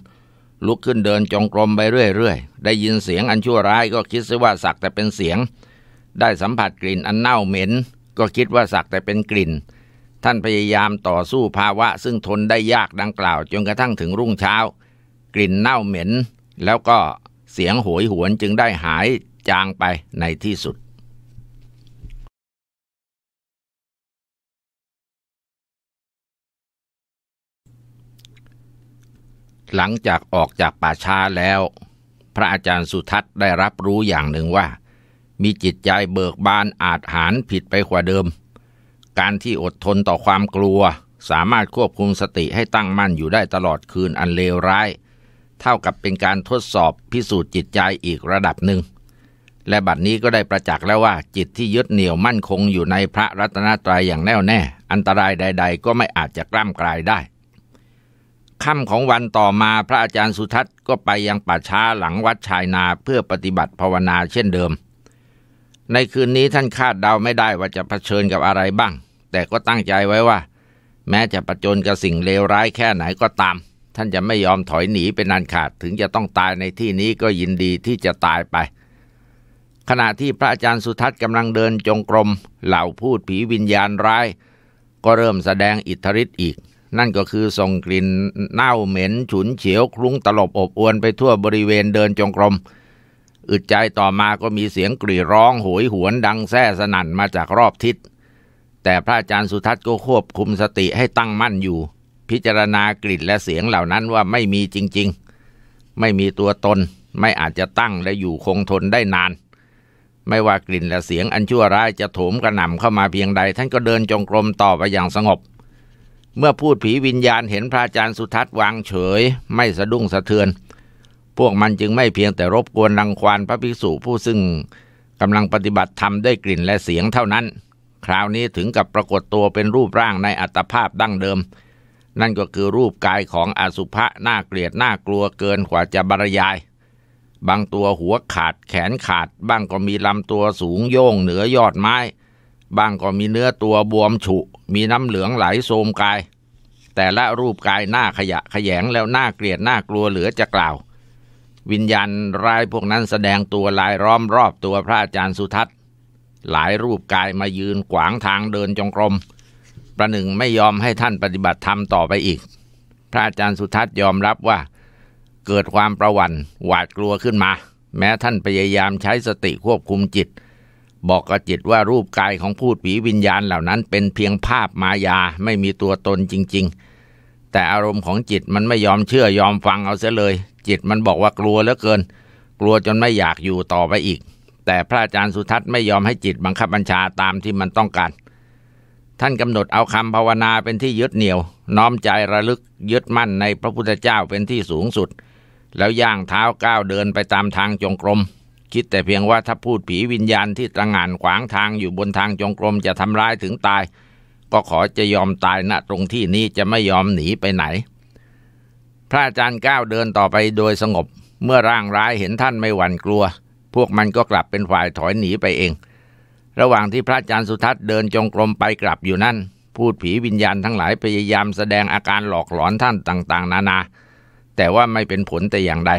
ลุกขึ้นเดินจงกรมไปเรื่อยๆได้ยินเสียงอันชั่วร้ายก็คิดซะว่าสักแต่เป็นเสียง ได้สัมผัสกลิ่นอันเน่าเหม็นก็คิดว่าสักแต่เป็นกลิ่น ท่านพยายามต่อสู้ภาวะซึ่งทนได้ยากดังกล่าว จนกระทั่งถึงรุ่งเช้า กลิ่นเน่าเหม็น แล้วก็เสียงโหยหวนจึงได้หายจางไปในที่สุดหลังจากออกจากป่าช้าแล้ว พระอาจารย์สุทัศน์ได้รับรู้อย่างหนึ่งว่า มีจิตใจเบิกบานอาจหารผิดไปกว่าเดิม การที่อดทนต่อความกลัว สามารถควบคุมสติให้ตั้งมั่นอยู่ได้ตลอดคืนอันเลวร้าย เท่ากับเป็นการทดสอบพิสูจน์จิตใจอีกระดับหนึ่ง และบัดนี้ก็ได้ประจักษ์แล้วว่าจิตที่ยึดเหนี่ยวมั่นคงอยู่ในพระรัตนตรัยอย่างแน่วแน่ อันตรายใดๆก็ไม่อาจจะกล้ามกลายได้ค่ำของวันต่อมาพระอาจารย์สุทัศน์ก็ไปยังป่าช้าหลังวัดชายนาเพื่อปฏิบัติภาวนาเช่นเดิม ในคืนนี้ท่านคาดเดาไม่ได้ว่าจะะเผชิญกับอะไรบ้าง แต่ก็ตั้งใจไว้ว่าแม้จะประจนกับสิ่งเลวร้ายแค่ไหนก็ตาม ท่านจะไม่ยอมถอยหนีเป็นอันขาดถึงจะต้องตายในที่นี้ก็ยินดีที่จะตายไป ขณะที่พระอาจารย์สุทัศน์กำลังเดินจงกรมเหล่าพูดผีวิญญาณร้าย ก็เริ่มแสดงอิทธิฤทธิ์อีกนั่นก็คือส่งกลิ่นเน่าเหม็นฉุนเฉียวคลุ้งตลบอบอวนไปทั่วบริเวณเดินจงกรม อึดใจต่อมาก็มีเสียงกรีร้องโหยหวนดังแซ่สนั่นมาจากรอบทิศ แต่พระอาจารย์สุทัศน์ก็ควบคุมสติให้ตั้งมั่นอยู่ พิจารณากลิ่นและเสียงเหล่านั้นว่าไม่มีจริงๆ ไม่มีตัวตนไม่อาจจะตั้งและอยู่คงทนได้นาน ไม่ว่ากลิ่นและเสียงอันชั่วร้ายจะโถมกระหน่ำเข้ามาเพียงใดท่านก็เดินจงกรมต่อไปอย่างสงบเมื่อพูดผีวิญญาณเห็นพระอาจารย์สุทัศน์วางเฉยไม่สะดุ้งสะเทือน พวกมันจึงไม่เพียงแต่รบกวนรังควานพระภิกษุผู้ซึ่งกำลังปฏิบัติธรรมได้กลิ่นและเสียงเท่านั้น คราวนี้ถึงกับปรากฏตัวเป็นรูปร่างในอัตภาพดั้งเดิม นั่นก็คือรูปกายของอสุภะน่าเกลียดน่ากลัวเกินกว่าจะบรรยาย บางตัวหัวขาดแขนขาด บ้างก็มีลำตัวสูงโยงเหนือยอดไม้บางก็มีเนื้อตัวบวมฉุมีน้ำเหลืองไหลโสมกาย แต่ละรูปกายหน้าขยะขยงแล้วหน้าเกลียดหน้ากลัวเหลือจะกล่าว วิญญาณรายพวกนั้นแสดงตัวลายร้อมรอบตัวพระอาจารย์สุทัศน์หลายรูปกายมายืนขวางทางเดินจงกรมประหนึ่งไม่ยอมให้ท่านปฏิบัติธรรมต่อไปอีก พระอาจารย์สุทัศน์ยอมรับว่า เกิดความประวันหวาดกลัวขึ้นมา แม้ท่านพยายามใช้สติควบคุมจิตบอกกับจิตว่ารูปกายของพูดผีวิญญาณเหล่านั้นเป็นเพียงภาพมายาไม่มีตัวตนจริงๆ แต่อารมณ์ของจิตมันไม่ยอมเชื่อยอมฟังเอาเสียเลย จิตมันบอกว่ากลัวเหลือเกิน กลัวจนไม่อยากอยู่ต่อไปอีก แต่พระอาจารย์สุทัศน์ไม่ยอมให้จิตบังคับบัญชาตามที่มันต้องการ ท่านกำหนดเอาคำภาวนาเป็นที่ยึดเหนี่ยว น้อมใจระลึกยึดมั่นในพระพุทธเจ้าเป็นที่สูงสุด แล้วย่างเท้าก้าวเดินไปตามทางจงกรมคิดแต่เพียงว่าถ้าพูดผีวิญญาณที่ตระหง่านขวางทางอยู่บนทางจงกรมจะทำร้ายถึงตาย ก็ขอจะยอมตายณนะตรงที่นี้จะไม่ยอมหนีไปไหน พระอาจารย์ก้าวเดินต่อไปโดยสงบเมื่อร่างร้ายเห็นท่านไม่หวั่นกลัว พวกมันก็กลับเป็นฝ่ายถอยหนีไปเอง ระหว่างที่พระอาจารย์สุทัศน์เดินจงกรมไปกลับอยู่นั่น พูดผีวิญญาณทั้งหลายพยายามแสดงอาการหลอกหลอนท่านต่าง ๆ นานา แต่ว่าไม่เป็นผลแต่อย่างใด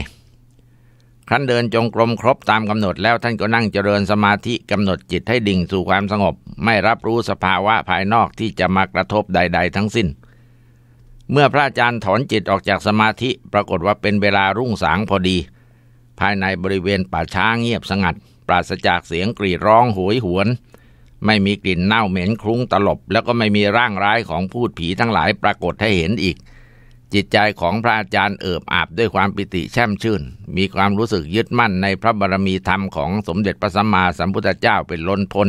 ครั้นเดินจงกรมครบตามกำหนดแล้วท่านก็นั่งเจริญสมาธิกำหนดจิตให้ดิ่งสู่ความสงบ ไม่รับรู้สภาวะภายนอกที่จะมากระทบใดๆทั้งสิ้น เมื่อพระอาจารย์ถอนจิตออกจากสมาธิปรากฏว่าเป็นเวลารุ่งสางพอดี ภายในบริเวณป่าช้างเงียบสงัด ปราศจากเสียงกรีดร้องโหยหวน ไม่มีกลิ่นเน่าเหม็นคลุ้งตลบ แล้วก็ไม่มีร่างร้ายของพูดผีทั้งหลายปรากฏให้เห็นอีกจิตใจของพระอาจารย์เอิบอาบด้วยความปิติแช่มชื่น มีความรู้สึกยึดมั่นในพระบารมีธรรมของสมเด็จพระสัมมาสัมพุทธเจ้าเป็นล้นพ้น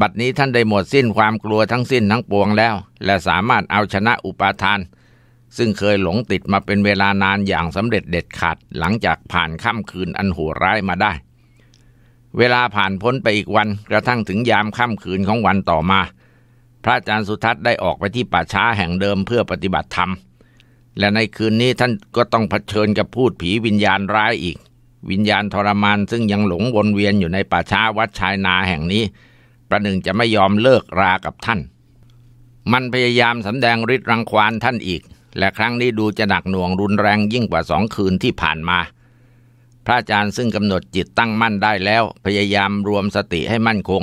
บัดนี้ท่านได้หมดสิ้นความกลัวทั้งสิ้นทั้งปวงแล้ว และสามารถเอาชนะอุปาทาน ซึ่งเคยหลงติดมาเป็นเวลานานอย่างสำเร็จเด็ดขาด หลังจากผ่านค่ำคืนอันโหดร้ายมาได้ เวลาผ่านพ้นไปอีกวันกระทั่งถึงยามค่ำคืนของวันต่อมา พระอาจารย์สุทัศน์ได้ออกไปที่ป่าช้าแห่งเดิมเพื่อปฏิบัติธรรมและในคืนนี้ท่านก็ต้องเผชิญกับพูดผีวิญญาณร้ายอีก วิญญาณทรมานซึ่งยังหลงวนเวียนอยู่ในป่าช้าวัดชายนาแห่งนี้ ประหนึ่งจะไม่ยอมเลิกรากับท่าน มันพยายามสำแดงฤทธิ์รังควานท่านอีก และครั้งนี้ดูจะหนักหน่วงรุนแรงยิ่งกว่าสองคืนที่ผ่านมา พระอาจารย์ซึ่งกำหนดจิตตั้งมั่นได้แล้ว พยายามรวมสติให้มั่นคง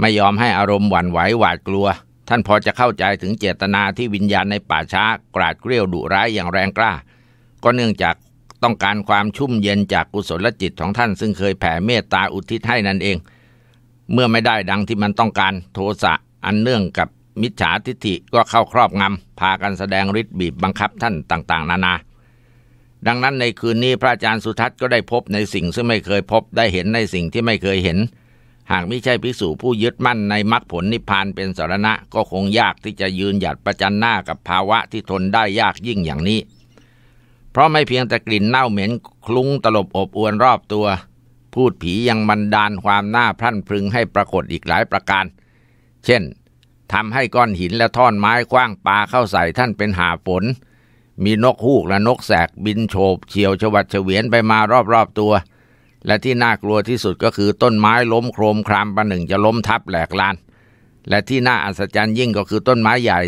ไม่ยอมให้อารมณ์หวั่นไหวหวาดกลัวท่านพอจะเข้าใจถึงเจตนาที่วิญญาณในป่าช้ากราดเกรี้ยวดุร้ายอย่างแรงกล้า ก็เนื่องจากต้องการความชุ่มเย็นจากกุศลจิตของท่านซึ่งเคยแผ่เมตตาอุทิศให้นั่นเอง เมื่อไม่ได้ดังที่มันต้องการโทสะอันเนื่องกับมิจฉาทิฐิก็เข้าครอบงำ พากันแสดงฤทธิ์บีบบังคับท่านต่าง ๆ นานา ดังนั้นในคืนนี้พระอาจารย์สุทัศน์ก็ได้พบในสิ่งซึ่งไม่เคยพบได้เห็นในสิ่งที่ไม่เคยเห็นหากไม่ใช่ภิกษุผู้ยึดมั่นในมรรคผลนิพพานเป็นสารณะ ก็คงยากที่จะยืนหยัดประจันหน้ากับภาวะที่ทนได้ยากยิ่งอย่างนี้ เพราะไม่เพียงแต่กลิ่นเน่าเหม็น คลุ้งตลบอบอวนรอบตัว พูดผียังบันดาลความหน้าพรั่นพรึงให้ปรากฏอีกหลายประการ เช่นทำให้ก้อนหินและท่อนไม้กว้างปาเข้าใส่ท่านเป็นหาฝนมีนกฮูกและนกแสกบินโฉบเฉียวชวัดเฉวียนไปมารอบๆตัวและที่น่ากลัวที่สุดก็คือต้นไม้ล้มโครมครามประหนึ่งจะล้มทับแหลกลาน และที่น่าอัศจรรย์ยิ่งก็คือต้นไม้ใหญ่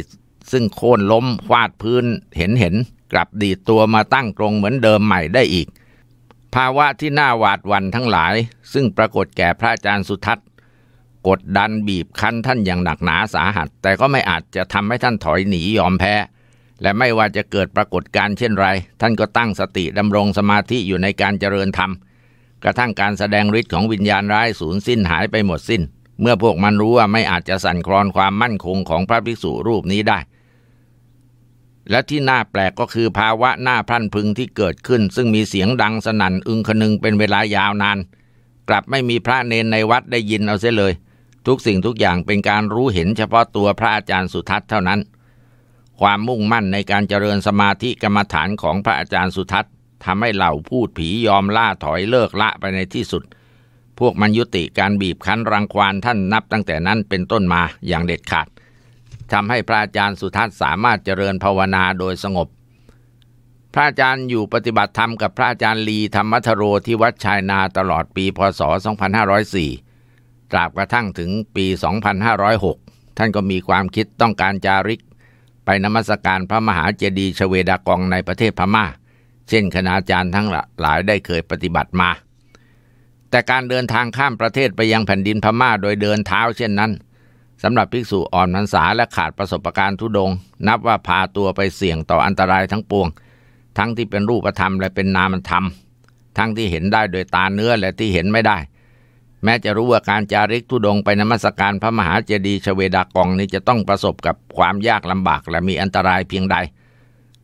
ซึ่งโค่นล้มฟาดพื้นเห็นเห็นกลับดีตัวมาตั้งตรงเหมือนเดิมใหม่ได้อีก ภาวะที่น่าหวาดหวั่นทั้งหลาย ซึ่งปรากฏแก่พระอาจารย์สุทัศน์กดดันบีบคั้นท่านอย่างหนักหนาสาหัส แต่ก็ไม่อาจจะทำให้ท่านถอยหนียอมแพ้ และไม่ว่าจะเกิดปรากฏการเช่นไร ท่านก็ตั้งสติดำรงสมาธิอยู่ในการเจริญธรรมเกระทั่งการแสดงฤทธิ์ของวิญญาณร้ายสูญสิ้นหายไปหมดสิ้น เมื่อพวกมันรู้ว่าไม่อาจจะสั่นคลอนความมั่นคงของพระภิกษุรูปนี้ได้ และที่น่าแปลกก็คือภาวะหน้าพรั่นพึงที่เกิดขึ้น ซึ่งมีเสียงดังสนั่นอึงคนึงเป็นเวลายาวนาน กลับไม่มีพระเนนในวัดได้ยินเอาเสียเลย ทุกสิ่งทุกอย่างเป็นการรู้เห็น เฉพาะตัวพระอาจารย์สุทัศน์เท่านั้น ความมุ่งมั่นในการเจริญสมาธิกรรมฐานของพระอาจารย์สุทัศน์ทำให้เหล่าพูดผียอมล่าถอยเลิกละไปในที่สุด พวกมันยุติการบีบคั้นรังควานท่านนับตั้งแต่นั้นเป็นต้นมาอย่างเด็ดขาด ทำให้พระอาจารย์สุทัศน์สามารถเจริญภาวนาโดยสงบ พระอาจารย์อยู่ปฏิบัติธรรมกับพระอาจารย์ลีธรรมทโรที่วัดชายนาตลอดปี พศ 2504ตราบกระทั่งถึงปี 2506 ท่านก็มีความคิดต้องการจาริก ไปนมัสการพระมหาเจดีย์ชเวดากองในประเทศพมา่าเช่นคณาจารย์ทั้งหลายได้เคยปฏิบัติมา แต่การเดินทางข้ามประเทศไปยังแผ่นดินพม่าโดยเดินเท้า เช่นนั้นสำหรับภิกษุอ่อนพรรษาและขาดประสบการณ์ทุดง นับว่าพาตัวไปเสี่ยงต่ออันตรายทั้งปวง ทั้งที่เป็นรูปธรรมและเป็นนามธรรม ทั้งที่เห็นได้โดยตาเนื้อและที่เห็นไม่ได้ แม้จะรู้ว่าการจาริกทุดง ไปนมัสการพระมหาเจดีย์ชเวดากองนี้จะต้องประสบกับความยากลำบากและมีอันตรายเพียงใด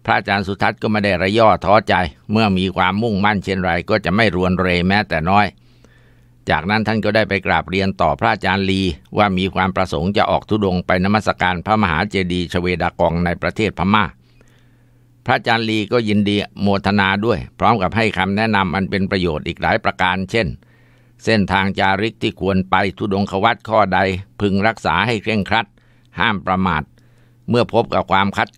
พระอาจารย์สุทัศน์ก็ไม่ได้ระย่อท้อใจ เมื่อมีความมุ่งมั่นเช่นไรก็จะไม่รวนเรแม้แต่น้อย จากนั้นท่านก็ได้ไปกราบเรียนต่อพระอาจารย์ลีว่ามีความประสงค์จะออกทุดงไปนมัสการพระมหาเจดีย์ชเวดากองในประเทศพมา่า พระอาจารย์ลีก็ยินดีโมทนาด้วยพร้อมกับให้คำแนะนำอันเป็นประโยชน์อีกหลายประการ เช่น เส้นทางจาริกที่ควรไปทุดงควัดข้อใดพึงรักษาให้เคร่งครัด ห้ามประมาทเมื่อพบกับความคัด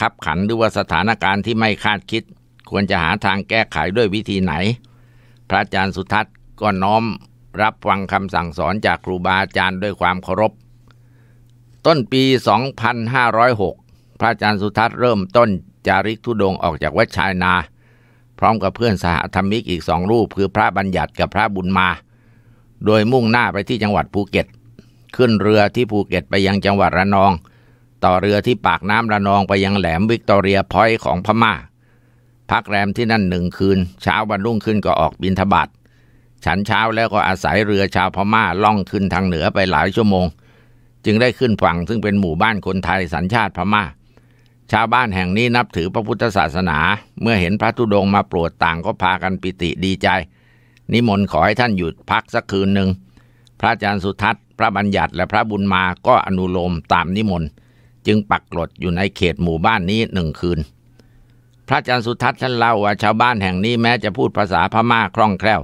คับขัน หรือว่าสถานการณ์ที่ไม่คาดคิด ควรจะหาทางแก้ไขด้วยวิธีไหน พระอาจารย์สุทัศน์ก็น้อมรับฟังคำสั่งสอนจากครูบาอาจารย์ด้วยความเคารพ ต้นปี 2506พระอาจารย์สุทัศน์เริ่มต้นจาริก ทุดงออกจากวัดชายนา พร้อมกับเพื่อนสหธรรมิกอีกสองรูปคือพระบัญญัติกับพระบุญมา โดยมุ่งหน้าไปที่จังหวัดภูเก็ต ขึ้นเรือที่ภูเก็ตไปยังจังหวัดระนองต่อเรือที่ปากน้ำระนองไปยังแหลมวิกตอเรียพอยต์ของพมา่า พักแรมที่นั่นหนึ่งคืนเช้าวันรุ่งขึ้นก็ออกบินทบัตฉันเช้าแล้วก็อาศัยเรือชาวพม่าล่องขึ้นทางเหนือไปหลายชั่วโมง จึงได้ขึ้นฝั่งซึ่งเป็นหมู่บ้านคนไทยสัญชาติพมา่า ชาวบ้านแห่งนี้นับถือพระพุทธศาสนา เมื่อเห็นพระธุดงมาโปรดต่างก็พากันปิติดีใจ นิมนต์ขอให้ท่านหยุดพักสักคืนหนึ่งพระอาจารย์สุทัศน์พระบัญญัติและพระบุญมาก็อนุโลมตามนิมนต์จึงปักหลดอยู่ในเขตหมู่บ้านนี้หนึ่งคืน พระอาจารย์สุทัศน์ท่านเล่าว่าชาวบ้านแห่งนี้แม้จะพูดภาษาพม่าคล่องแคล่ว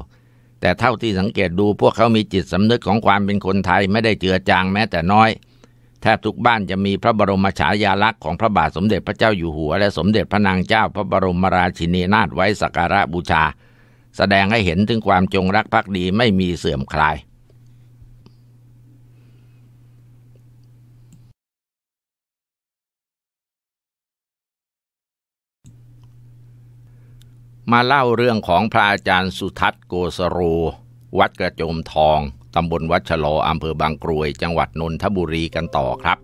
แต่เท่าที่สังเกตดูพวกเขามีจิตสำนึกของความเป็นคนไทย ไม่ได้เจือจางแม้แต่น้อย แทบทุกบ้านจะมีพระบรมฉายาลักษณ์ของพระบาทสมเด็จพระเจ้าอยู่หัวและสมเด็จพระนางเจ้าพระบรมราชินีนาถไว้สักการะบูชา แสดงให้เห็นถึงความจงรักภักดีไม่มีเสื่อมคลายมาเล่าเรื่องของพระอาจารย์สุทัศน์โกสโรวัดกระโจมทองตำบลวัดชโลอำเภอบางกรวยจังหวัดนนทบุรีกันต่อครับ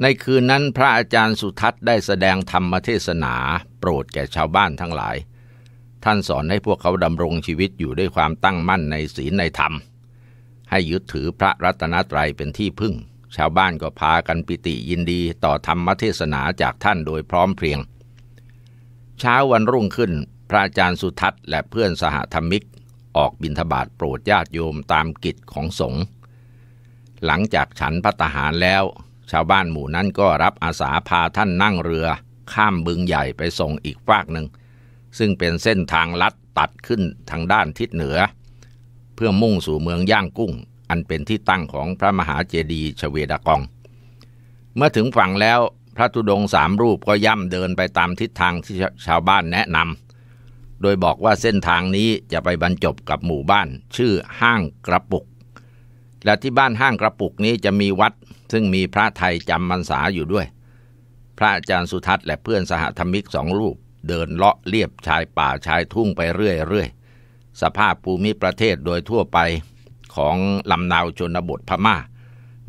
ในคืนนั้นพระอาจารย์สุทัศน์ได้แสดงธรรมเทศนา โปรดแก่ชาวบ้านทั้งหลาย ท่านสอนให้พวกเขาดำรงชีวิตอยู่ด้วยความตั้งมั่นในศีลในธรรม ให้ยึดถือพระรัตนตรัยเป็นที่พึ่ง ชาวบ้านก็พากันปิติยินดีต่อธรรมเทศนาจากท่านโดยพร้อมเพรียงเช้าวันรุ่งขึ้น พระอาจารย์สุทัศน์และเพื่อนสหธรรมิก ออกบิณฑบาตโปรดญาติโยมตามกิจของสงฆ์ หลังจากฉันพัตหารแล้ว ชาวบ้านหมู่นั้นก็รับอาสาพาท่านนั่งเรือข้ามบึงใหญ่ไปส่งอีกฟากหนึ่ง ซึ่งเป็นเส้นทางลัดตัดขึ้นทางด้านทิศเหนือ เพื่อมุ่งสู่เมืองย่างกุ้ง อันเป็นที่ตั้งของพระมหาเจดีย์ชเวดากอง เมื่อถึงฝั่งแล้วพระธุดงสามรูปก็ย่ำเดินไปตามทิศทางที่ชาวบ้านแนะนำ โดยบอกว่าเส้นทางนี้จะไปบรรจบกับหมู่บ้าน ชื่อห้างกระปุก และที่บ้านห้างกระปุกนี้จะมีวัด ซึ่งมีพระไทยจำมรรษาอยู่ด้วย พระอาจารย์สุทัศน์และเพื่อนสหธรรมิกสองรูป เดินเลาะเรียบชายป่าชายทุ่งไปเรื่อยๆ สภาพภูมิประเทศโดยทั่วไปของลำนาวชนบทพมา่า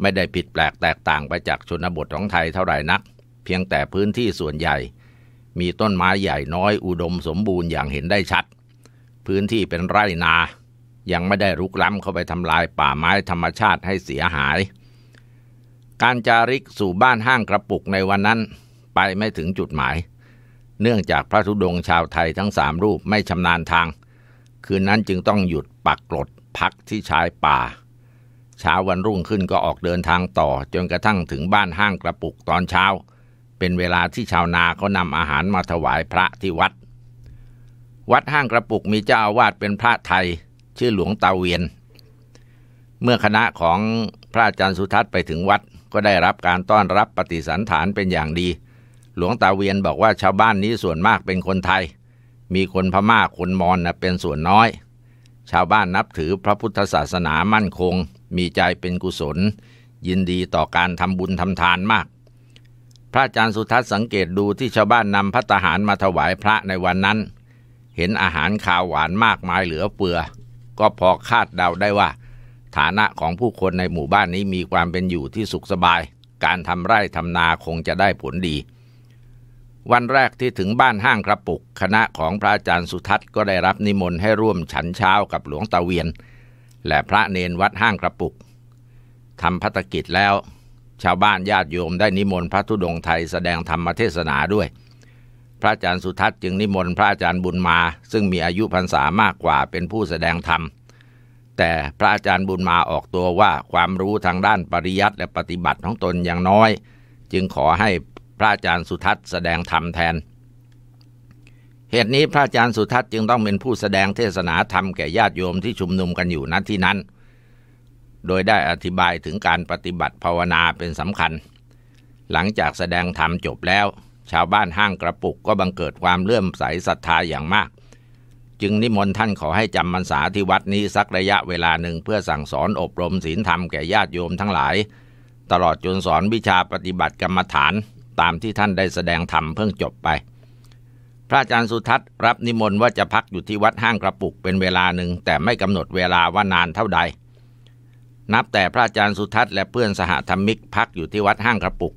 ไม่ได้ผิดแปลกแตกต่างไปจากชนบทของไทยเท่าไหร่นักเพียงแต่พื้นที่ส่วนใหญ่ มีต้นไม้ใหญ่น้อยอุดมสมบูรณ์อย่างเห็นได้ชัด พื้นที่เป็นไร่นา ยังไม่ได้รุกล้ำเข้าไปทำลายป่าไม้ธรรมชาติให้เสียหาย การจาริกสู่บ้านห้างกระปุกในวันนั้น ไปไม่ถึงจุดหมาย เนื่องจากพระธุดงชาวไทยทั้งสามรูปไม่ชำนาญทาง คืนนั้นจึงต้องหยุดปักกรดพักที่ชายป่าเช้าวันรุ่งขึ้นก็ออกเดินทางต่อจนกระทั่งถึงบ้านห้างกระปุกตอนเช้าเป็นเวลาที่ชาวนาเขานำอาหารมาถวายพระที่วัด วัดห้างกระปุกมีเจ้าอาวาสเป็นพระไทย ชื่อหลวงตาเวียน เมื่อคณะของพระอาจารย์สุทัศน์ไปถึงวัดก็ได้รับการต้อนรับปฏิสันถานเป็นอย่างดี หลวงตาเวียนบอกว่าชาวบ้านนี้ส่วนมากเป็นคนไทย มีคนพม่าคนมอญนะเป็นส่วนน้อย ชาวบ้านนับถือพระพุทธศาสนามั่นคง มีใจเป็นกุศล ยินดีต่อการทำบุญทำทานมากพระอาจารย์สุทัศน์สังเกตดูที่ชาวบ้านนำพัตหารมาถวายพระในวันนั้น เห็นอาหารขาวหวานมากมายเหลือเปือก็พอคาดเดาได้ว่า ฐานะของผู้คนในหมู่บ้านนี้มีความเป็นอยู่ที่สุขสบาย การทำไร่ทำนาคงจะได้ผลดี วันแรกที่ถึงบ้านห้างกระปุก คณะของพระอาจารย์สุทัศน์ก็ได้รับนิมนต์ให้ร่วมฉันเช้ากับหลวงตาเวียน และพระเนนวัดห้างกระปุกทำพัตกิจแล้วชาวบ้านญาติโยมได้นิมนต์พระธุดงค์ไทยแสดงธรรมเทศนาด้วย พระอาจารย์สุทัศน์จึงนิมนต์พระอาจารย์บุญมา ซึ่งมีอายุพรรษามากกว่าเป็นผู้แสดงธรรมแต่พระอาจารย์บุญมาออกตัวว่าความรู้ทางด้านปริยัติและปฏิบัติของตนอย่างน้อย จึงขอให้พระอาจารย์สุทัศน์แสดงธรรมแทน เหตุนี้พระอาจารย์สุทัศน์จึงต้องเป็นผู้แสดงเทศนาธรรมแก่ญาติโยมที่ชุมนุมกันอยู่ณที่นั้นโดยได้อธิบายถึงการปฏิบัติภาวนาเป็นสำคัญ หลังจากแสดงธรรมจบแล้ว ชาวบ้านห้างกระปุกก็บังเกิดความเลื่อมใสศรัทธาอย่างมาก จึงนิมนต์ท่านขอให้จำพรรษาที่วัดนี้สักระยะเวลาหนึ่ง เพื่อสั่งสอนอบรมศีลธรรมแก่ญาติโยมทั้งหลาย ตลอดจนสอนวิชาปฏิบัติกรรมฐาน ตามที่ท่านได้แสดงธรรมเพิ่งจบไป พระอาจารย์สุทัศน์ รับนิมนต์ว่าจะพักอยู่ที่วัดห้างกระปุกเป็นเวลาหนึ่ง แต่ไม่กำหนดเวลาว่านานเท่าใดนับแต่พระอาจารย์สุทัศน์และเพื่อนสหธรรมิกพักอยู่ที่วัดห้างกระปุก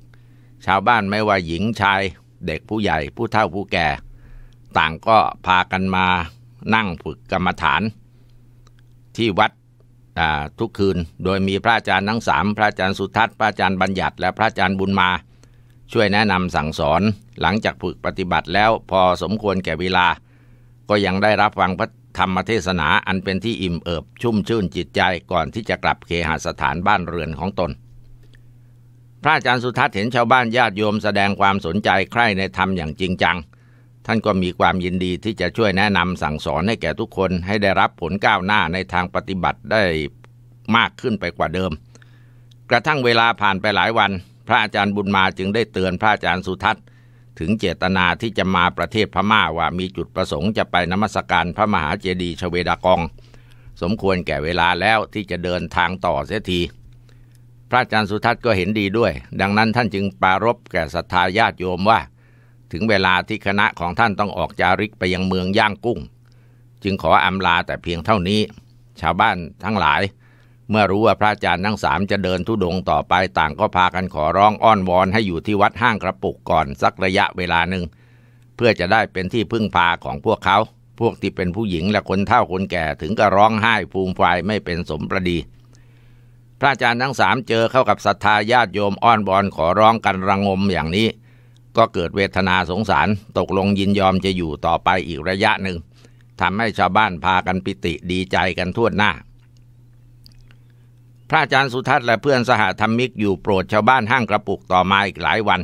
ชาวบ้านไม่ว่าหญิงชายเด็กผู้ใหญ่ผู้เฒ่าผู้แก่ ต่างก็พากันมานั่งฝึกกรรมฐาน ที่วัดทุกคืน โดยมีพระอาจารย์ทั้งสามพระอาจารย์สุทัศน์พระอาจารย์บัญญัติและพระอาจารย์บุญมา ช่วยแนะนำสั่งสอน หลังจากฝึกปฏิบัติแล้วพอสมควรแก่เวลา ก็ยังได้รับฟังพระธรรมเทศนาอันเป็นที่อิ่ม เอิบชุ่มชื่นจิตใจก่อนที่จะกลับเคหสถานบ้านเรือนของตน พระอาจารย์สุทัศน์เห็นชาวบ้านญาติโยมแสดงความสนใจใคร่ในธรรมอย่างจริงจัง ท่านก็มีความยินดีที่จะช่วยแนะนำสั่งสอนให้แก่ทุกคนให้ได้รับผลก้าวหน้าในทางปฏิบัติได้มากขึ้นไปกว่าเดิม กระทั่งเวลาผ่านไปหลายวัน พระอาจารย์บุญมาจึงได้เตือนพระอาจารย์สุทัศน์ถึงเจตนาที่จะมาประเทศพม่าว่ามีจุดประสงค์จะไปนมัสการพระมหาเจดีย์ชเวดากองสมควรแก่เวลาแล้วที่จะเดินทางต่อเสียที พระอาจารย์สุทัศน์ก็เห็นดีด้วย ดังนั้นท่านจึงปารบแก่ศรัทธาญาติโยมว่า ถึงเวลาที่คณะของท่านต้องออกจาริกไปยังเมืองย่างกุ้ง จึงขออำลาแต่เพียงเท่านี้ ชาวบ้านทั้งหลายเมื่อรู้ว่าพระอาจารย์ทั้งสามจะเดินทุดงต่อไป ต่างก็พากันขอร้องอ้อนวอนให้อยู่ที่วัดห้างกระปุกก่อนสักระยะเวลาหนึ่งเพื่อจะได้เป็นที่พึ่งพาของพวกเขา พวกที่เป็นผู้หญิงและคนเฒ่าคนแก่ถึงกับร้องไห้ภูมฟายไม่เป็นสมประดีพระอาจารย์ทั้งสามเจอเข้ากับศรัทธาญาติโยมอ้อนวอนขอร้องกันระงงมอย่างนี้ ก็เกิดเวทนาสงสารตกลงยินยอมจะอยู่ต่อไปอีกระยะหนึ่งทำให้ชาวบ้านพากันปิติดีใจกันทั่วหน้าพระอาจารย์สุทัศน์และเพื่อนสหธรรมิกอยู่โปรดชาวบ้านห้างกระปุกต่อมาอีกหลายวัน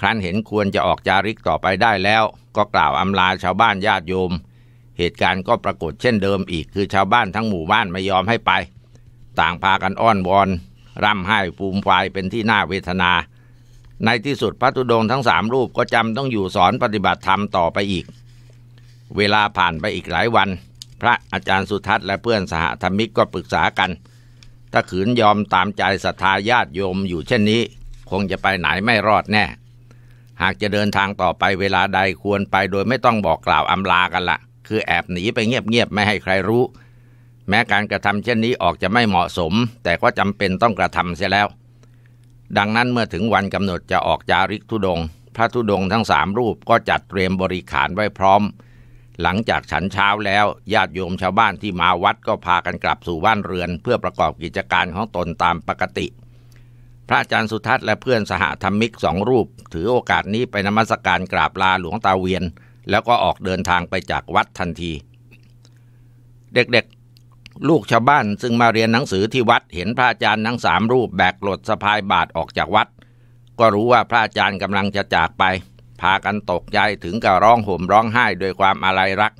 ครั้นเห็นควรจะออกจาริกต่อไปได้แล้วก็กล่าวอำลาชาวบ้านญาติโยม เหตุการณ์ก็ปรากฏเช่นเดิมอีกคือชาวบ้านทั้งหมู่บ้านไม่ยอมให้ไป ต่างพากันอ้อนวอน ร่ำไห้ฟูมฟายเป็นที่น่าเวทนา ในที่สุดพระตุดงทั้งสามรูปก็จำต้องอยู่สอนปฏิบัติธรรมต่อไปอีก เวลาผ่านไปอีกหลายวัน พระอาจารย์สุทัศน์และเพื่อนสหธรรมิกก็ปรึกษากันถ้าขืนยอมตามใจศรัทธาญาติโยมอยู่เช่นนี้ คงจะไปไหนไม่รอดแน่ หากจะเดินทางต่อไปเวลาใดควรไปโดยไม่ต้องบอกกล่าวอำลากันละ คือแอบหนีไปเงียบๆไม่ให้ใครรู้ แม้การกระทำเช่นนี้ออกจะไม่เหมาะสม แต่ก็จำเป็นต้องกระทำเสียแล้ว ดังนั้นเมื่อถึงวันกำหนดจะออกจาริกทุดง พระทุดงทั้งสามรูปก็จัดเตรียมบริขารไว้พร้อมหลังจากฉันเช้าแล้วญาติโยมชาวบ้านที่มาวัดก็พากันกลับสู่บ้านเรือน เพื่อประกอบกิจการของตนตามปกติ พระอาจารย์สุทัศน์และเพื่อนสหธรรมิกสองรูป ถือโอกาสนี้ไปนมัสการกราบลาหลวงตาเวียน แล้วก็ออกเดินทางไปจากวัดทันที เด็กๆลูกชาวบ้านซึ่งมาเรียนหนังสือที่วัดเห็นพระอาจารย์ทั้งสามรูปแบกหลดสะพายบาทออกจากวัด ก็รู้ว่าพระอาจารย์กำลังจะจากไปพากันตกใจถึงกับร้องห่มร้องไห้ด้วยความอะไรรัก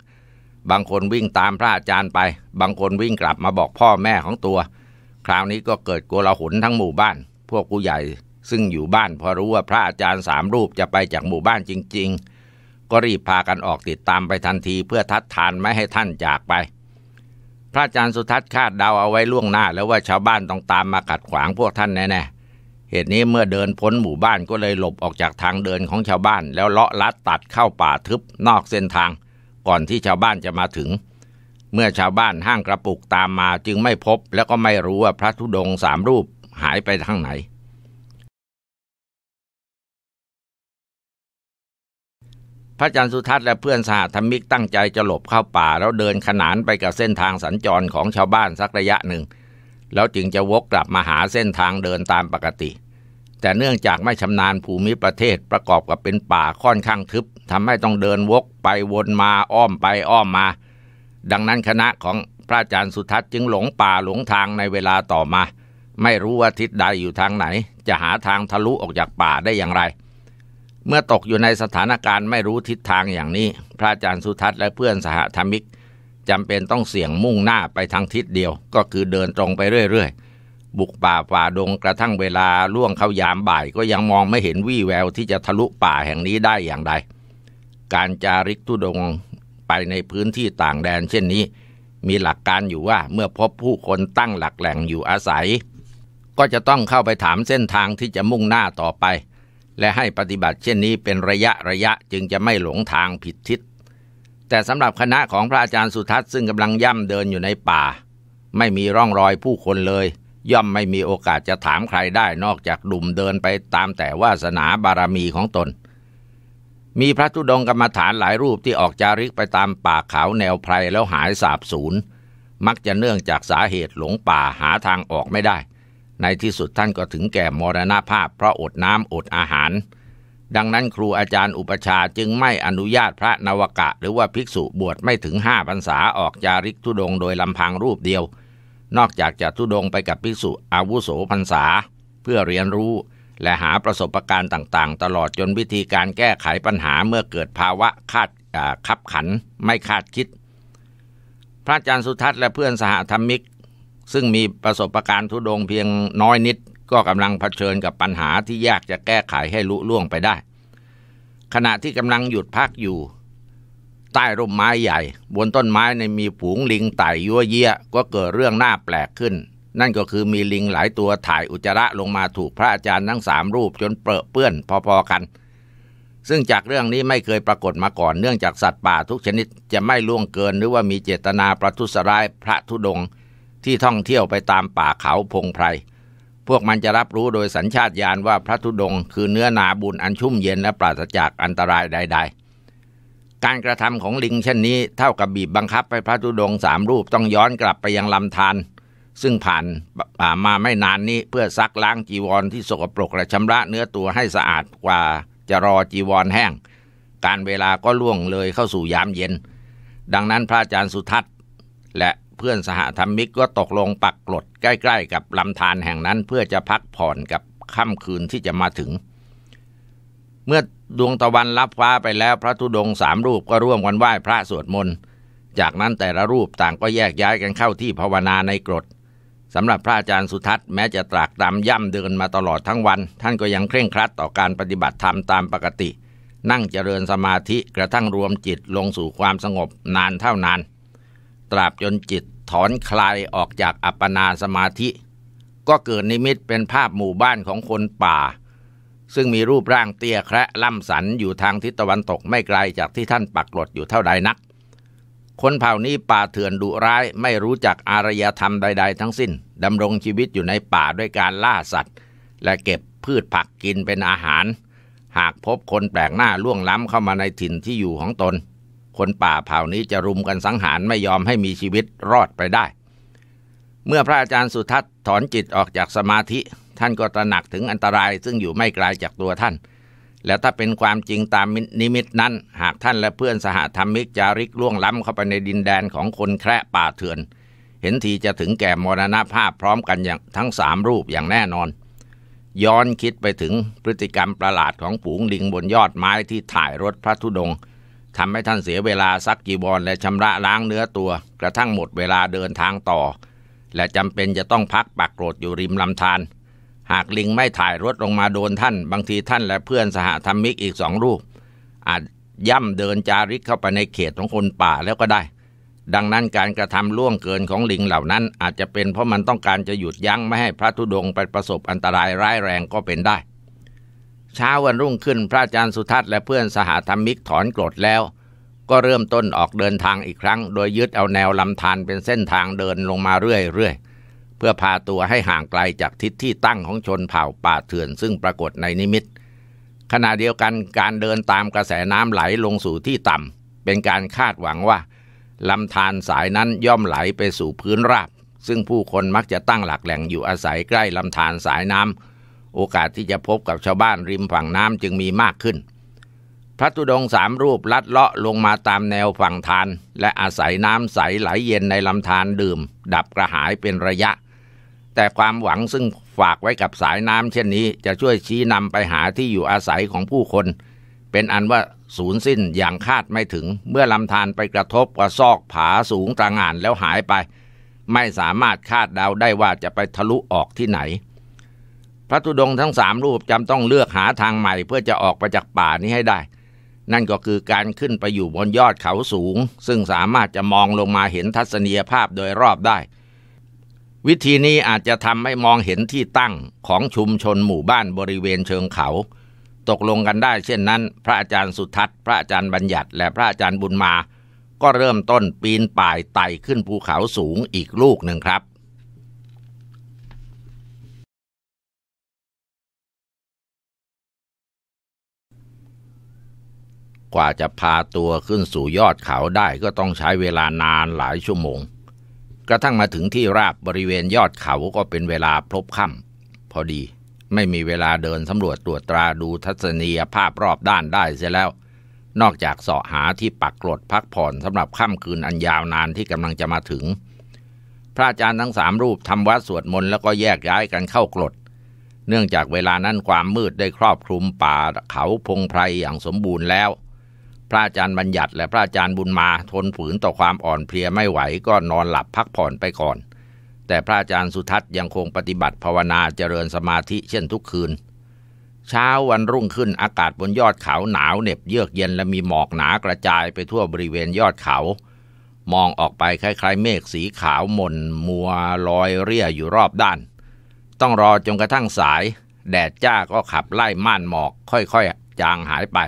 บางคนวิ่งตามพระอาจารย์ไป บางคนวิ่งกลับมาบอกพ่อแม่ของตัว คราวนี้ก็เกิดโกลาหลทั้งหมู่บ้าน พวกผู้ใหญ่ซึ่งอยู่บ้านพอรู้ว่าพระอาจารย์สามรูปจะไปจากหมู่บ้านจริง ๆก็รีบพากันออกติดตามไปทันทีเพื่อทัดทานไม่ให้ท่านจากไป พระอาจารย์สุทัศน์คาดเดาเอาไว้ล่วงหน้า แล้วว่าชาวบ้านต้องตามมาขัดขวางพวกท่านแน่ๆเหตุนี้เมื่อเดินพ้นหมู่บ้านก็เลยหลบออกจากทางเดินของชาวบ้านแล้วเลาะลัดตัดเข้าป่าทึบนอกเส้นทางก่อนที่ชาวบ้านจะมาถึง เมื่อชาวบ้านห้างกระปุกตามมาจึงไม่พบแล้วก็ไม่รู้ว่าพระธุดงสามรูปหายไปทางไหน พระจันทร์สุทัศน์และเพื่อนสาธรรมิกตั้งใจจะหลบเข้าป่าแล้วเดินขนานไปกับเส้นทางสัญจรของชาวบ้านสักระยะหนึ่งแล้วจึงจะวกกลับมาหาเส้นทางเดินตามปกติ แต่เนื่องจากไม่ชำนาญภูมิประเทศประกอบกับเป็นป่าค่อนข้างทึบทำให้ต้องเดินวกไปวนมาอ้อมไปอ้อมมา ดังนั้นคณะของพระอาจารย์สุทัศน์จึงหลงป่าหลงทางในเวลาต่อมา ไม่รู้ว่าทิศใดอยู่ทางไหน จะหาทางทะลุออกจากป่าได้อย่างไร เมื่อตกอยู่ในสถานการณ์ ไม่รู้ทิศทางอย่างนี้ พระอาจารย์สุทัศน์และเพื่อนสหธรรมิกจำเป็นต้องเสี่ยงมุ่งหน้าไปทางทิศเดียวก็คือเดินตรงไปเรื่อย ๆ บุกป่าฝ่าดงกระทั่งเวลาล่วงเข้ายามบ่ายก็ยังมองไม่เห็นวี่แวว ที่จะทะลุป่าแห่งนี้ได้อย่างใดการจาริกทุดงไปในพื้นที่ต่างแดนเช่นนี้ มีหลักการอยู่ว่าเมื่อพบผู้คนตั้งหลักแหล่งอยู่อาศัย ก็จะต้องเข้าไปถามเส้นทางที่จะมุ่งหน้าต่อไป และให้ปฏิบัติเช่นนี้เป็นระยะระยะจึงจะไม่หลงทางผิดทิศแต่สำหรับคณะของพระอาจารย์สุทัศน์ซึ่งกำลังย่ำเดินอยู่ในป่า ไม่มีร่องรอยผู้คนเลย ย่อมไม่มีโอกาสจะถามใครได้นอกจากดุ่มเดินไปตามแต่วาสนาบารมีของตน มีพระธุดงกรรมฐานหลายรูปที่ออกจาริกไปตามป่าเขาแนวไพรแล้วหายสาบสูญมักจะเนื่องจากสาเหตุหลงป่าหาทางออกไม่ได้ ในที่สุดท่านก็ถึงแก่มรณภาพ เพราะอดน้ำอดอาหารดังนั้นครูอาจารย์อุปชาจึงไม่อนุญาตพระนวกะ หรือว่าภิกษุบวชไม่ถึงห้าพรรษาออกจาริกทุดงโดยลำพังรูปเดียว นอกจากจะทุดงไปกับภิกษุอาวุโสพรรษาเพื่อเรียนรู้ และหาประสบการณ์ต่างๆ ตลอดจนวิธีการแก้ไขปัญหาเมื่อเกิดภาวะคาดคับขันไม่คาดคิด พระอาจารย์สุทัศน์และเพื่อนสหธรรมิก ซึ่งมีประสบการณ์ทุดงเพียงน้อยนิดก็กำลังเผชิญกับปัญหาที่ยากจะแก้ไขให้ลุล่วงไปได้ ขณะที่กำลังหยุดพักอยู่ใต้ร่มไม้ใหญ่บนต้นไม้ในมีผงลิงไต่ยั่วเยี่ยก็เกิดเรื่องน่าแปลกขึ้น นั่นก็คือมีลิงหลายตัวถ่ายอุจจาระลงมาถูกพระอาจารย์ทั้งสามรูปจนเปรอะเปื้อนพอ ๆกัน ซึ่งจากเรื่องนี้ไม่เคยปรากฏมาก่อนเนื่องจากสัตว์ป่าทุกชนิดจะไม่ล่วงเกิน หรือว่ามีเจตนาประทุษร้ายพระธุดงค์ที่ท่องเที่ยวไปตามป่าเขาพงไพรพวกมันจะรับรู้โดยสัญชาตญาณว่าพระธุดงค์คือเนื้อนาบุญอันชุ่มเย็นและ ปราศจากอันตรายใด ๆ การกระทำของลิงเช่นนี้เท่ากับบีบบังคับให้พระธุดงค์สามรูปต้องย้อนกลับไปยังลำธารซึ่งผ่านป่ามาไม่นานนี้เพื่อซักล้างจีวรที่สกปรกและชำระเนื้อตัวให้สะอาดกว่าจะรอจีวรแห้ง การเวลาก็ล่วงเลยเข้าสู่ยามเย็น ดังนั้นพระอาจารย์สุทัศน์และพื่อนสหธรรมิกก็ตกลงปักกลดใกล้ ๆ กับลำธารแห่งนั้นเพื่อจะพักผ่อนกับค่ำคืนที่จะมาถึง เมื่อดวงตะวันรับฟ้าไปแล้ว พระธุดงสามรูปก็ร่วมกันไหว้พระสวดมนต์จากนั้นแต่ละรูปต่างก็แยกย้ายกันเข้าที่ภาวนาในกรดสำหรับพระอาจารย์สุทัศน์แม้จะตรากตามย่ำเดินมาตลอดทั้งวัน ท่านก็ยังเคร่งครัด ต่อการปฏิบัติธรรมตามปกติ นั่งเจริญสมาธิกระทั่งรวมจิตลงสู่ความสงบนานเท่านาน ตราบจนจิตถอนคลายออกจากอัปปนาสมาธิ ก็เกิดนิมิตเป็นภาพหมู่บ้านของคนป่า ซึ่งมีรูปร่างเตี้ยแคระล่ำสันอยู่ทางทิศตะวันตกไม่ไกลจากที่ท่านปักหลดอยู่เท่าใดนัก คนเผ่านี้ป่าเถื่อนดุร้าย ไม่รู้จักอารยธรรมใดๆ ทั้งสิ้นดำรงชีวิตอยู่ในป่าด้วยการล่าสัตว์ และเก็บพืชผักกินเป็นอาหาร หากพบคนแปลกหน้าล่วงล้ำเข้ามาในถิ่นที่อยู่ของตนคนป่าเผ่านี้จะรุมกันสังหารไม่ยอมให้มีชีวิตรอดไปได้ เมื่อพระอาจารย์สุทัศน์ถอนจิตออกจากสมาธิท่านก็ตระหนักถึงอันตรายซึ่งอยู่ไม่ไกลาจากตัวท่าน แล้วถ้าเป็นความจริงตามนิมิตนั้น หากท่านและเพื่อนสหธรรมิกจาริกล่วงล้ำเข้าไปในดินแดนของคนแคร่ป่าเถื่อน เห็นทีจะถึงแก่มรณภาพพร้อมกันอย่างทั้งสามรูปอย่างแน่นอน ย้อนคิดไปถึงพฤติกรรมประหลาดของปูงลิงบนยอดไม้ที่ถ่ายรถพระธุดงค์ทำให้ท่านเสียเวลาซักจีวรและชำระล้างเนื้อตัวกระทั่งหมดเวลาเดินทางต่อ และจำเป็นจะต้องพักปักโกรธอยู่ริมลำธารหากลิงไม่ถ่ายรถลงมาโดนท่านบางทีท่านและเพื่อนสหธรรมิกอีกสองรูป อาจย่ำเดินจาริกเข้าไปในเขตของคนป่าแล้วก็ได้ ดังนั้นการกระทำล่วงเกินของลิงเหล่านั้นอาจจะเป็นเพราะมันต้องการจะหยุดยั้งไม่ให้พระธุดงไปประสบอันตรายร้ายแรงก็เป็นได้เช้าวันรุ่งขึ้น พระอาจารย์สุทัศน์และเพื่อนสหธรรมิกถอนกรดแล้ว ก็เริ่มต้นออกเดินทางอีกครั้ง โดยยึดเอาแนวลำธารเป็นเส้นทางเดินลงมาเรื่อยๆเพื่อพาตัวให้ห่างไกลจากทิศที่ตั้งของชนเผ่าป่าเถื่อนซึ่งปรากฏในนิมิต ขณะเดียวกันการเดินตามกระแสน้ำไหลลงสู่ที่ต่ำเป็นการคาดหวังว่าลำธารสายนั้นย่อมไหลไปสู่พื้นราบ ซึ่งผู้คนมักจะตั้งหลักแหล่งอยู่อาศัยใกล้ลำธารสายน้ำโอกาสที่จะพบกับชาวบ้านริมฝั่งน้ำจึงมีมากขึ้น พระตุดงสามรูปลัดเลาะลงมาตามแนวฝั่งทาน และอาศัยน้ำใสไหลเย็นในลำธารดื่ม ดับกระหายเป็นระยะ แต่ความหวังซึ่งฝากไว้กับสายน้ำเช่นนี้ จะช่วยชี้นำไปหาที่อยู่อาศัยของผู้คน เป็นอันว่าสูญสิ้นอย่างคาดไม่ถึงเมื่อลำธารไปกระทบกับซอกผาสูงตระหง่านแล้วหายไป ไม่สามารถคาดเดาได้ว่าจะไปทะลุออกที่ไหนพระธุดงค์ทั้งสามรูปจำต้องเลือกหาทางใหม่เพื่อจะออกไปจากป่านี้ให้ได้ นั่นก็คือการขึ้นไปอยู่บนยอดเขาสูง ซึ่งสามารถจะมองลงมาเห็นทัศนียภาพโดยรอบได้ วิธีนี้อาจจะทำให้มองเห็นที่ตั้งของชุมชนหมู่บ้านบริเวณเชิงเขา ตกลงกันได้เช่นนั้น พระอาจารย์สุทัศน์พระอาจารย์บัญญัติและพระอาจารย์บุญมา ก็เริ่มต้นปีนป่ายไต่ขึ้นภูเขาสูงอีกลูกหนึ่งครับกว่าจะพาตัวขึ้นสู่ยอดเขาได้ก็ต้องใช้เวลานานหลายชั่วโมง กระทั่งมาถึงที่ราบบริเวณยอดเขาก็เป็นเวลาพลบค่ำพอดี ไม่มีเวลาเดินสำรวจตรวจตราดูทัศนียภาพรอบด้านได้เสียแล้ว นอกจากเสาะหาที่ปักกรดพักผ่อนสำหรับค่ำคืนอันยาวนานที่กำลังจะมาถึง พระอาจารย์ทั้งสามรูปทำวัดสวดมนต์แล้วก็แยกย้ายกันเข้ากรด เนื่องจากเวลานั้นความมืดได้ครอบคลุมป่าเขาพงไพรอย่างสมบูรณ์แล้วพระอาจารย์บัญญัติและพระอาจารย์บุญมาทนฝืนต่อความอ่อนเพลียไม่ไหวก็นอนหลับพักผ่อนไปก่อน แต่พระอาจารย์สุทัศน์ยังคงปฏิบัติภาวนาเจริญสมาธิเช่นทุกคืน เช้าวันรุ่งขึ้นอากาศบนยอดเขา หนาวเหน็บเยือกเย็นและมีหมอกหนากระจายไปทั่วบริเวณยอดเขา มองออกไปคล้ายๆ เมฆสีขาวหม่นมัวลอยเรียอยู่รอบด้าน ต้องรอจนกระทั่งสายแดดจ้าก็ขับไล่ม่านหมอกค่อยๆจางหายไป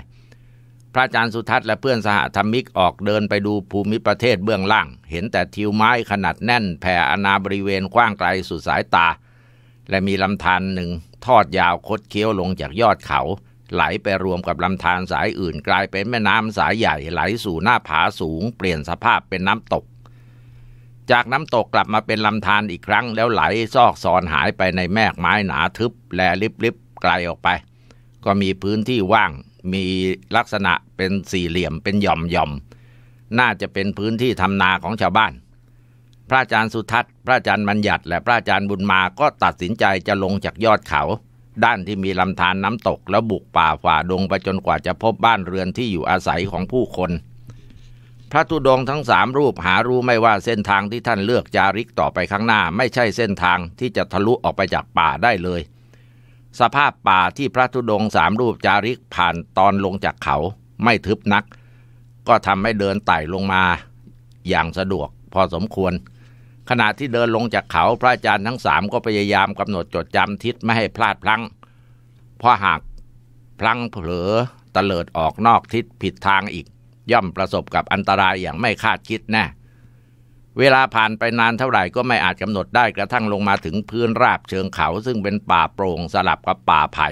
พระอาจารย์สุทัศน์และเพื่อนสหธรรมิกออกเดินไปดูภูมิประเทศเบื้องล่าง เห็นแต่ทิวไม้ขนาดแน่น แผ่อนาบริเวณกว้างไกลสุดสายตา และมีลำธารหนึ่ง ทอดยาวคดเคี้ยวลงจากยอดเขา ไหลไปรวมกับลำธารสายอื่นกลายเป็นแม่น้ำสายใหญ่ไหลสู่หน้าผาสูง เปลี่ยนสภาพเป็นน้ำตก จากน้ำตกกลับมาเป็นลำธารอีกครั้ง แล้วไหลซอกซอนหายไปในแมกไม้หนาทึบและลิบๆไกลออกไป ก็มีพื้นที่ว่างมีลักษณะเป็นสี่เหลี่ยมเป็นหย่อมหย่อม น่าจะเป็นพื้นที่ทำนาของชาวบ้าน พระอาจารย์สุทัศน์ พระอาจารย์บัญญัติและพระอาจารย์บุญมาก็ตัดสินใจจะลงจากยอดเขา ด้านที่มีลำธารนน้ำตก แล้วบุกป่าฝ่าดงไปจนกว่าจะพบบ้านเรือนที่อยู่อาศัยของผู้คน พระธุดงทั้งสามรูปหารู้ไม่ว่าเส้นทางที่ท่านเลือกจาริกต่อไปข้างหน้าไม่ใช่เส้นทางที่จะทะลุออกไปจากป่าได้เลยสภาพป่าที่พระธุดงสามรูปจาริกผ่านตอนลงจากเขาไม่ทึบนัก ก็ทำให้เดินไต่ลงมาอย่างสะดวกพอสมควร ขณะที่เดินลงจากเขาพระอาจารย์ทั้งสามก็พยายามกำหนดจดจำทิศไม่ให้พลาดพลั้งเพราะหากพลั้งเผลอตเตลิดออกนอกทิศผิดทางอีก ย่อมประสบกับอันตรายอย่างไม่คาดคิดแนะ่เวลาผ่านไปนานเท่าไหร่ก็ไม่อาจกำหนดได้กระทั่งลงมาถึงพื้นราบเชิงเขาซึ่งเป็นป่าโปร่งสลับกับป่าไผ่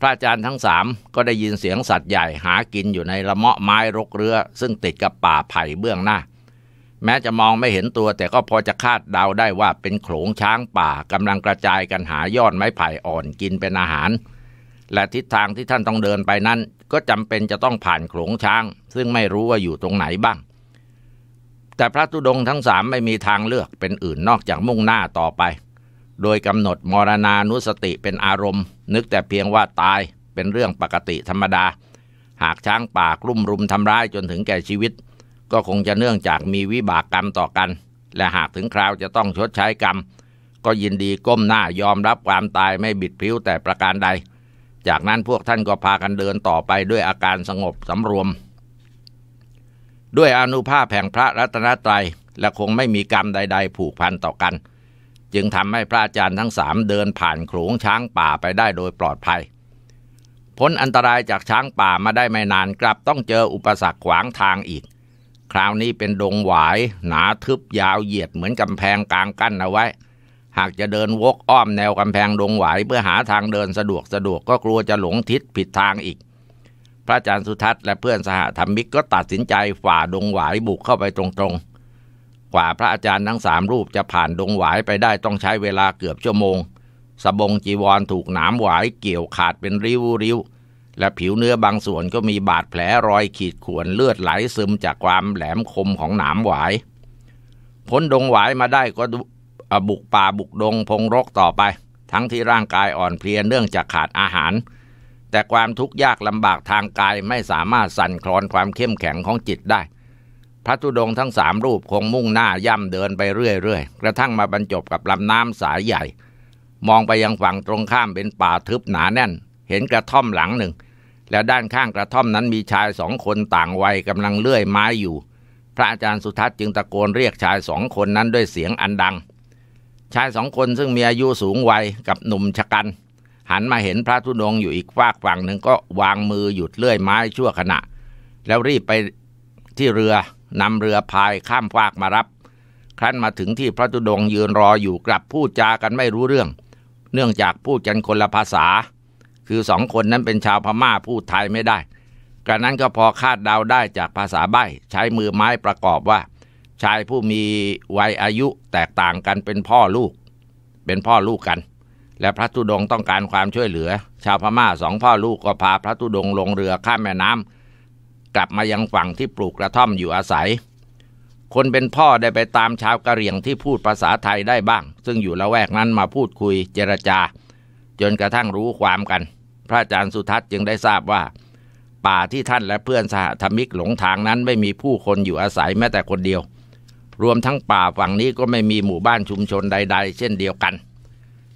พระอาจารย์ทั้งสามก็ได้ยินเสียงสัตว์ใหญ่หากินอยู่ในละเมาะไม้รกเรือซึ่งติดกับป่าไผ่เบื้องหน้า แม้จะมองไม่เห็นตัวแต่ก็พอจะคาดเดาได้ว่าเป็นโขลงช้างป่ากำลังกระจายกันหายอดไม้ไผ่อ่อนกินเป็นอาหาร และทิศทางที่ท่านต้องเดินไปนั้น ก็จำเป็นจะต้องผ่านโขลงช้าง ซึ่งไม่รู้ว่าอยู่ตรงไหนบ้างแต่พระธุดงทั้งสามไม่มีทางเลือกเป็นอื่นนอกจากมุ่งหน้าต่อไป โดยกำหนดมรณานุสติเป็นอารมณ์ นึกแต่เพียงว่าตายเป็นเรื่องปกติธรรมดา หากช้างป่ากลุ่มรุมทำร้ายจนถึงแก่ชีวิต ก็คงจะเนื่องจากมีวิบากกรรมต่อกัน และหากถึงคราวจะต้องชดใช้กรรม ก็ยินดีก้มหน้ายอมรับความตายไม่บิดพิ้วแต่ประการใด จากนั้นพวกท่านก็พากันเดินต่อไปด้วยอาการสงบสำรวมด้วยอนุภาพแห่งพระรัตนตรัยและคงไม่มีกรรมใดๆ ผูกพันต่อกัน จึงทำให้พระอาจารย์ทั้งสามเดินผ่านโขลงช้างป่าไปได้โดยปลอดภัย พ้นอันตรายจากช้างป่ามาได้ไม่นานกลับต้องเจออุปสรรคขวางทางอีก คราวนี้เป็นดงหวาย หนาทึบยาวเหยียดเหมือนกำแพงกลางกั้นเอาไว้ หากจะเดินวกอ้อมแนวกำแพงดงหวายเพื่อหาทางเดินสะดวกสะดวกก็กลัวจะหลงทิศผิดทางอีกพระอาจารย์สุทัศน์และเพื่อนสหธรรมิกก็ตัดสินใจฝ่าดงหวายบุกเข้าไปตรง ๆ กว่าพระอาจารย์ทั้งสามรูปจะผ่านดงหวายไปได้ต้องใช้เวลาเกือบชั่วโมงสบงจีวรถูกหนามหวายเกี่ยวขาดเป็นริ้วริ้วและผิวเนื้อบางส่วนก็มีบาดแผลรอยขีดข่วนเลือดไหลซึมจากความแหลมคมของหนามหวาย พ้นดงหวายมาได้ก็บุกป่าบุกดงพงรกต่อไป ทั้งที่ร่างกายอ่อนเพลียเนื่องจากขาดอาหารแต่ความทุกข์ยากลำบากทางกายไม่สามารถสั่นคลอนความเข้มแข็งของจิตได้ พระธุดงทั้งสามรูปคงมุ่งหน้าย่ำเดินไปเรื่อยๆกระทั่งมาบรรจบกับลำน้ำสายใหญ่มองไปยังฝั่งตรงข้ามเป็นป่าทึบหนาแน่นเห็นกระท่อมหลังหนึ่ง แล้วด้านข้างกระท่อมนั้นมีชายสองคนต่างวัยกำลังเลื่อยไม้อยู่ พระอาจารย์สุทัศน์จึงตะโกนเรียกชายสองคนนั้นด้วยเสียงอันดัง ชายสองคนซึ่งมีอายุสูงวัยกับหนุ่มชะกันหันมาเห็นพระธุดงอยู่อีกฝากฝั่งหนึ่งก็วางมือหยุดเลื่อยไม้ชั่วขณะ แล้วรีบไปที่เรือนำเรือพายข้ามฟากมารับ ครั้นมาถึงที่พระธุดงยืนรออยู่กลับพูดจากันไม่รู้เรื่องเนื่องจากพูดกันคนละภาษา คือสองคนนั้นเป็นชาวพม่าพูดไทยไม่ได้กระนั้นก็พอคาดเดาได้จากภาษาใบใช้มือไม้ประกอบว่า ชายผู้มีวัยอายุแตกต่างกันเป็นพ่อลูกเป็นพ่อลูกกันและพระธุดงต้องการความช่วยเหลือ ชาวพม่าสองพ่อลูกก็พาพระธุดงลงเรือข้ามแม่น้ำกลับมายังฝั่งที่ปลูกกระท่อมอยู่อาศัย คนเป็นพ่อได้ไปตามชาวกะเหรี่ยงที่พูดภาษาไทยได้บ้าง ซึ่งอยู่ละแวกนั้นมาพูดคุยเจรจา จนกระทั่งรู้ความกัน พระอาจารย์สุทัศน์จึงได้ทราบว่า ป่าที่ท่านและเพื่อนสหธรรมิกหลงทางนั้นไม่มีผู้คนอยู่อาศัยแม้แต่คนเดียว รวมทั้งป่าฝั่งนี้ก็ไม่มีหมู่บ้านชุมชนใดๆ เช่นเดียวกัน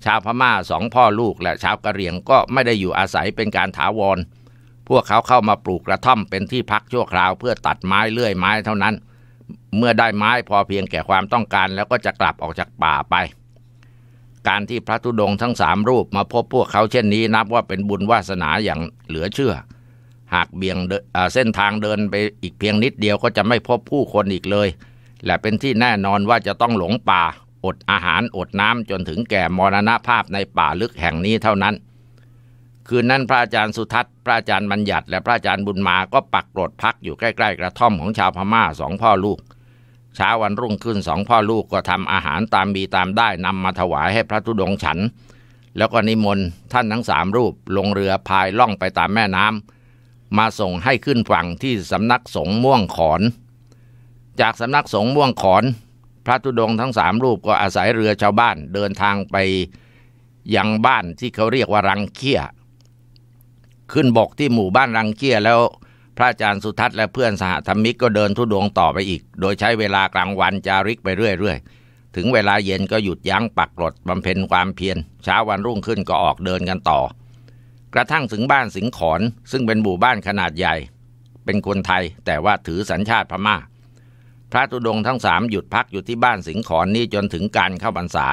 ชาวพม่าสองพ่อลูกและชาวกะเหรี่ยงก็ไม่ได้อยู่อาศัยเป็นการถาวร พวกเขาเข้ามาปลูกกระท่อมเป็นที่พักชั่วคราวเพื่อตัดไม้เลื่อยไม้เท่านั้น เมื่อได้ไม้พอเพียงแก่ความต้องการ แล้วก็จะกลับออกจากป่าไป การที่พระธุดงทั้งสามรูปมาพบพวกเขาเช่นนี้นับว่าเป็นบุญวาสนาอย่างเหลือเชื่อ หากเบี่ยงเส้นทางเดินไปอีกเพียงนิดเดียวก็จะไม่พบผู้คนอีกเลย และเป็นที่แน่นอนว่าจะต้องหลงป่าอดอาหารอดน้ำจนถึงแก่มรณภาพในป่าลึกแห่งนี้เท่านั้น คืนนั้นพระอาจารย์สุทัศน์พระอาจารย์บัญญัติและพระอาจารย์บุญมาก็ปักกรดพักอยู่ใกล้ๆกระท่อมของชาวพม่าสองพ่อลูก เช้าวันรุ่งขึ้นสองพ่อลูกก็ทำอาหารตามมีตามได้นำมาถวายให้พระธุดงฉันแล้วก็นิมนต์ท่านทั้งสามรูปลงเรือพายล่องไปตามแม่น้ำมาส่งให้ขึ้นฝั่งที่สำนักสงฆ์ม่วงขอน จากสำนักสงฆ์ม่วงขอนระธุดงทั้งสามรูปก็อาศัยเรือชาวบ้านเดินทางไปยังบ้านที่เขาเรียกว่ารังเคียขึ้นบกที่หมู่บ้านรังเคียแล้ว พระอาจารย์สุทัศน์และเพื่อนสหธรรมิกก็เดินทุดงต่อไปอีก โดยใช้เวลากลางวันจาริกไปเรื่อย ๆ ถึงเวลาเย็นก็หยุดยั้งปักหลดบำเพ็ญความเพียรเช้าวันรุ่งขึ้นก็ออกเดินกันต่อ กระทั่งถึงบ้านสิงขอนซึ่งเป็นหมู่บ้านขนาดใหญ่ เป็นคนไทย แต่ว่าถือสัญชาติพมา่าพระธุดงทั้งสามหยุดพักอยู่ที่บ้านสิงขอนนี้จนถึงการเข้าพรรษา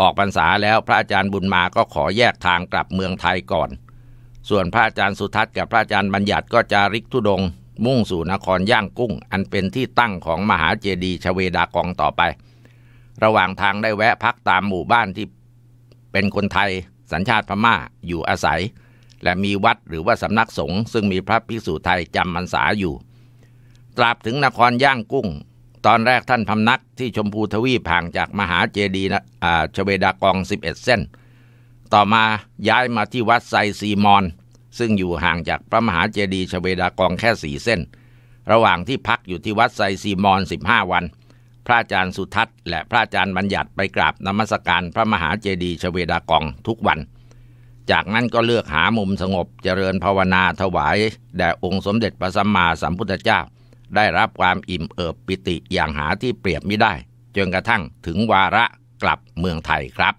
ออกพรรษาแล้วพระอาจารย์บุญมาก็ขอแยกทางกลับเมืองไทยก่อน ส่วนพระอาจารย์สุทัศน์ กับพระอาจารย์บัญญัติก็จะริกธุดง มุ่งสู่นครย่างกุ้ง อันเป็นที่ตั้งของมหาเจดีย์ชเวดากองต่อไป ระหว่างทางได้แวะพักตามหมู่บ้านที่เป็นคนไทย สัญชาติพม่าอยู่อาศัย และมีวัดหรือว่าสำนักสงฆ์ซึ่งมีพระภิกษุไทยจำพรรษาอยู่ตราบถึงนครย่างกุ้ง ตอนแรกท่านพำนักที่ชมพูทวีปห่างจากมหาเจดีย์ชเวดากอง 11 เส้น ต่อมาย้ายมาที่วัดไซซีมอน ซึ่งอยู่ห่างจากพระมหาเจดีย์ชเวดากองแค่สี่เส้น ระหว่างที่พักอยู่ที่วัดไซซีมอน 15 วัน พระอาจารย์สุทัศน์ และพระอาจารย์บัญญัติไปกราบนมัสการพระมหาเจดีย์ชเวดากองทุกวัน จากนั้นก็เลือกหามุมสงบเจริญภาวนาถวายแด่องค์สมเด็จพระสัมมาสัมพุทธเจ้าได้รับความอิ่มเอิบปิติอย่างหาที่เปรียบไม่ได้จนกระทั่งถึงวาระกลับเมืองไทยครับ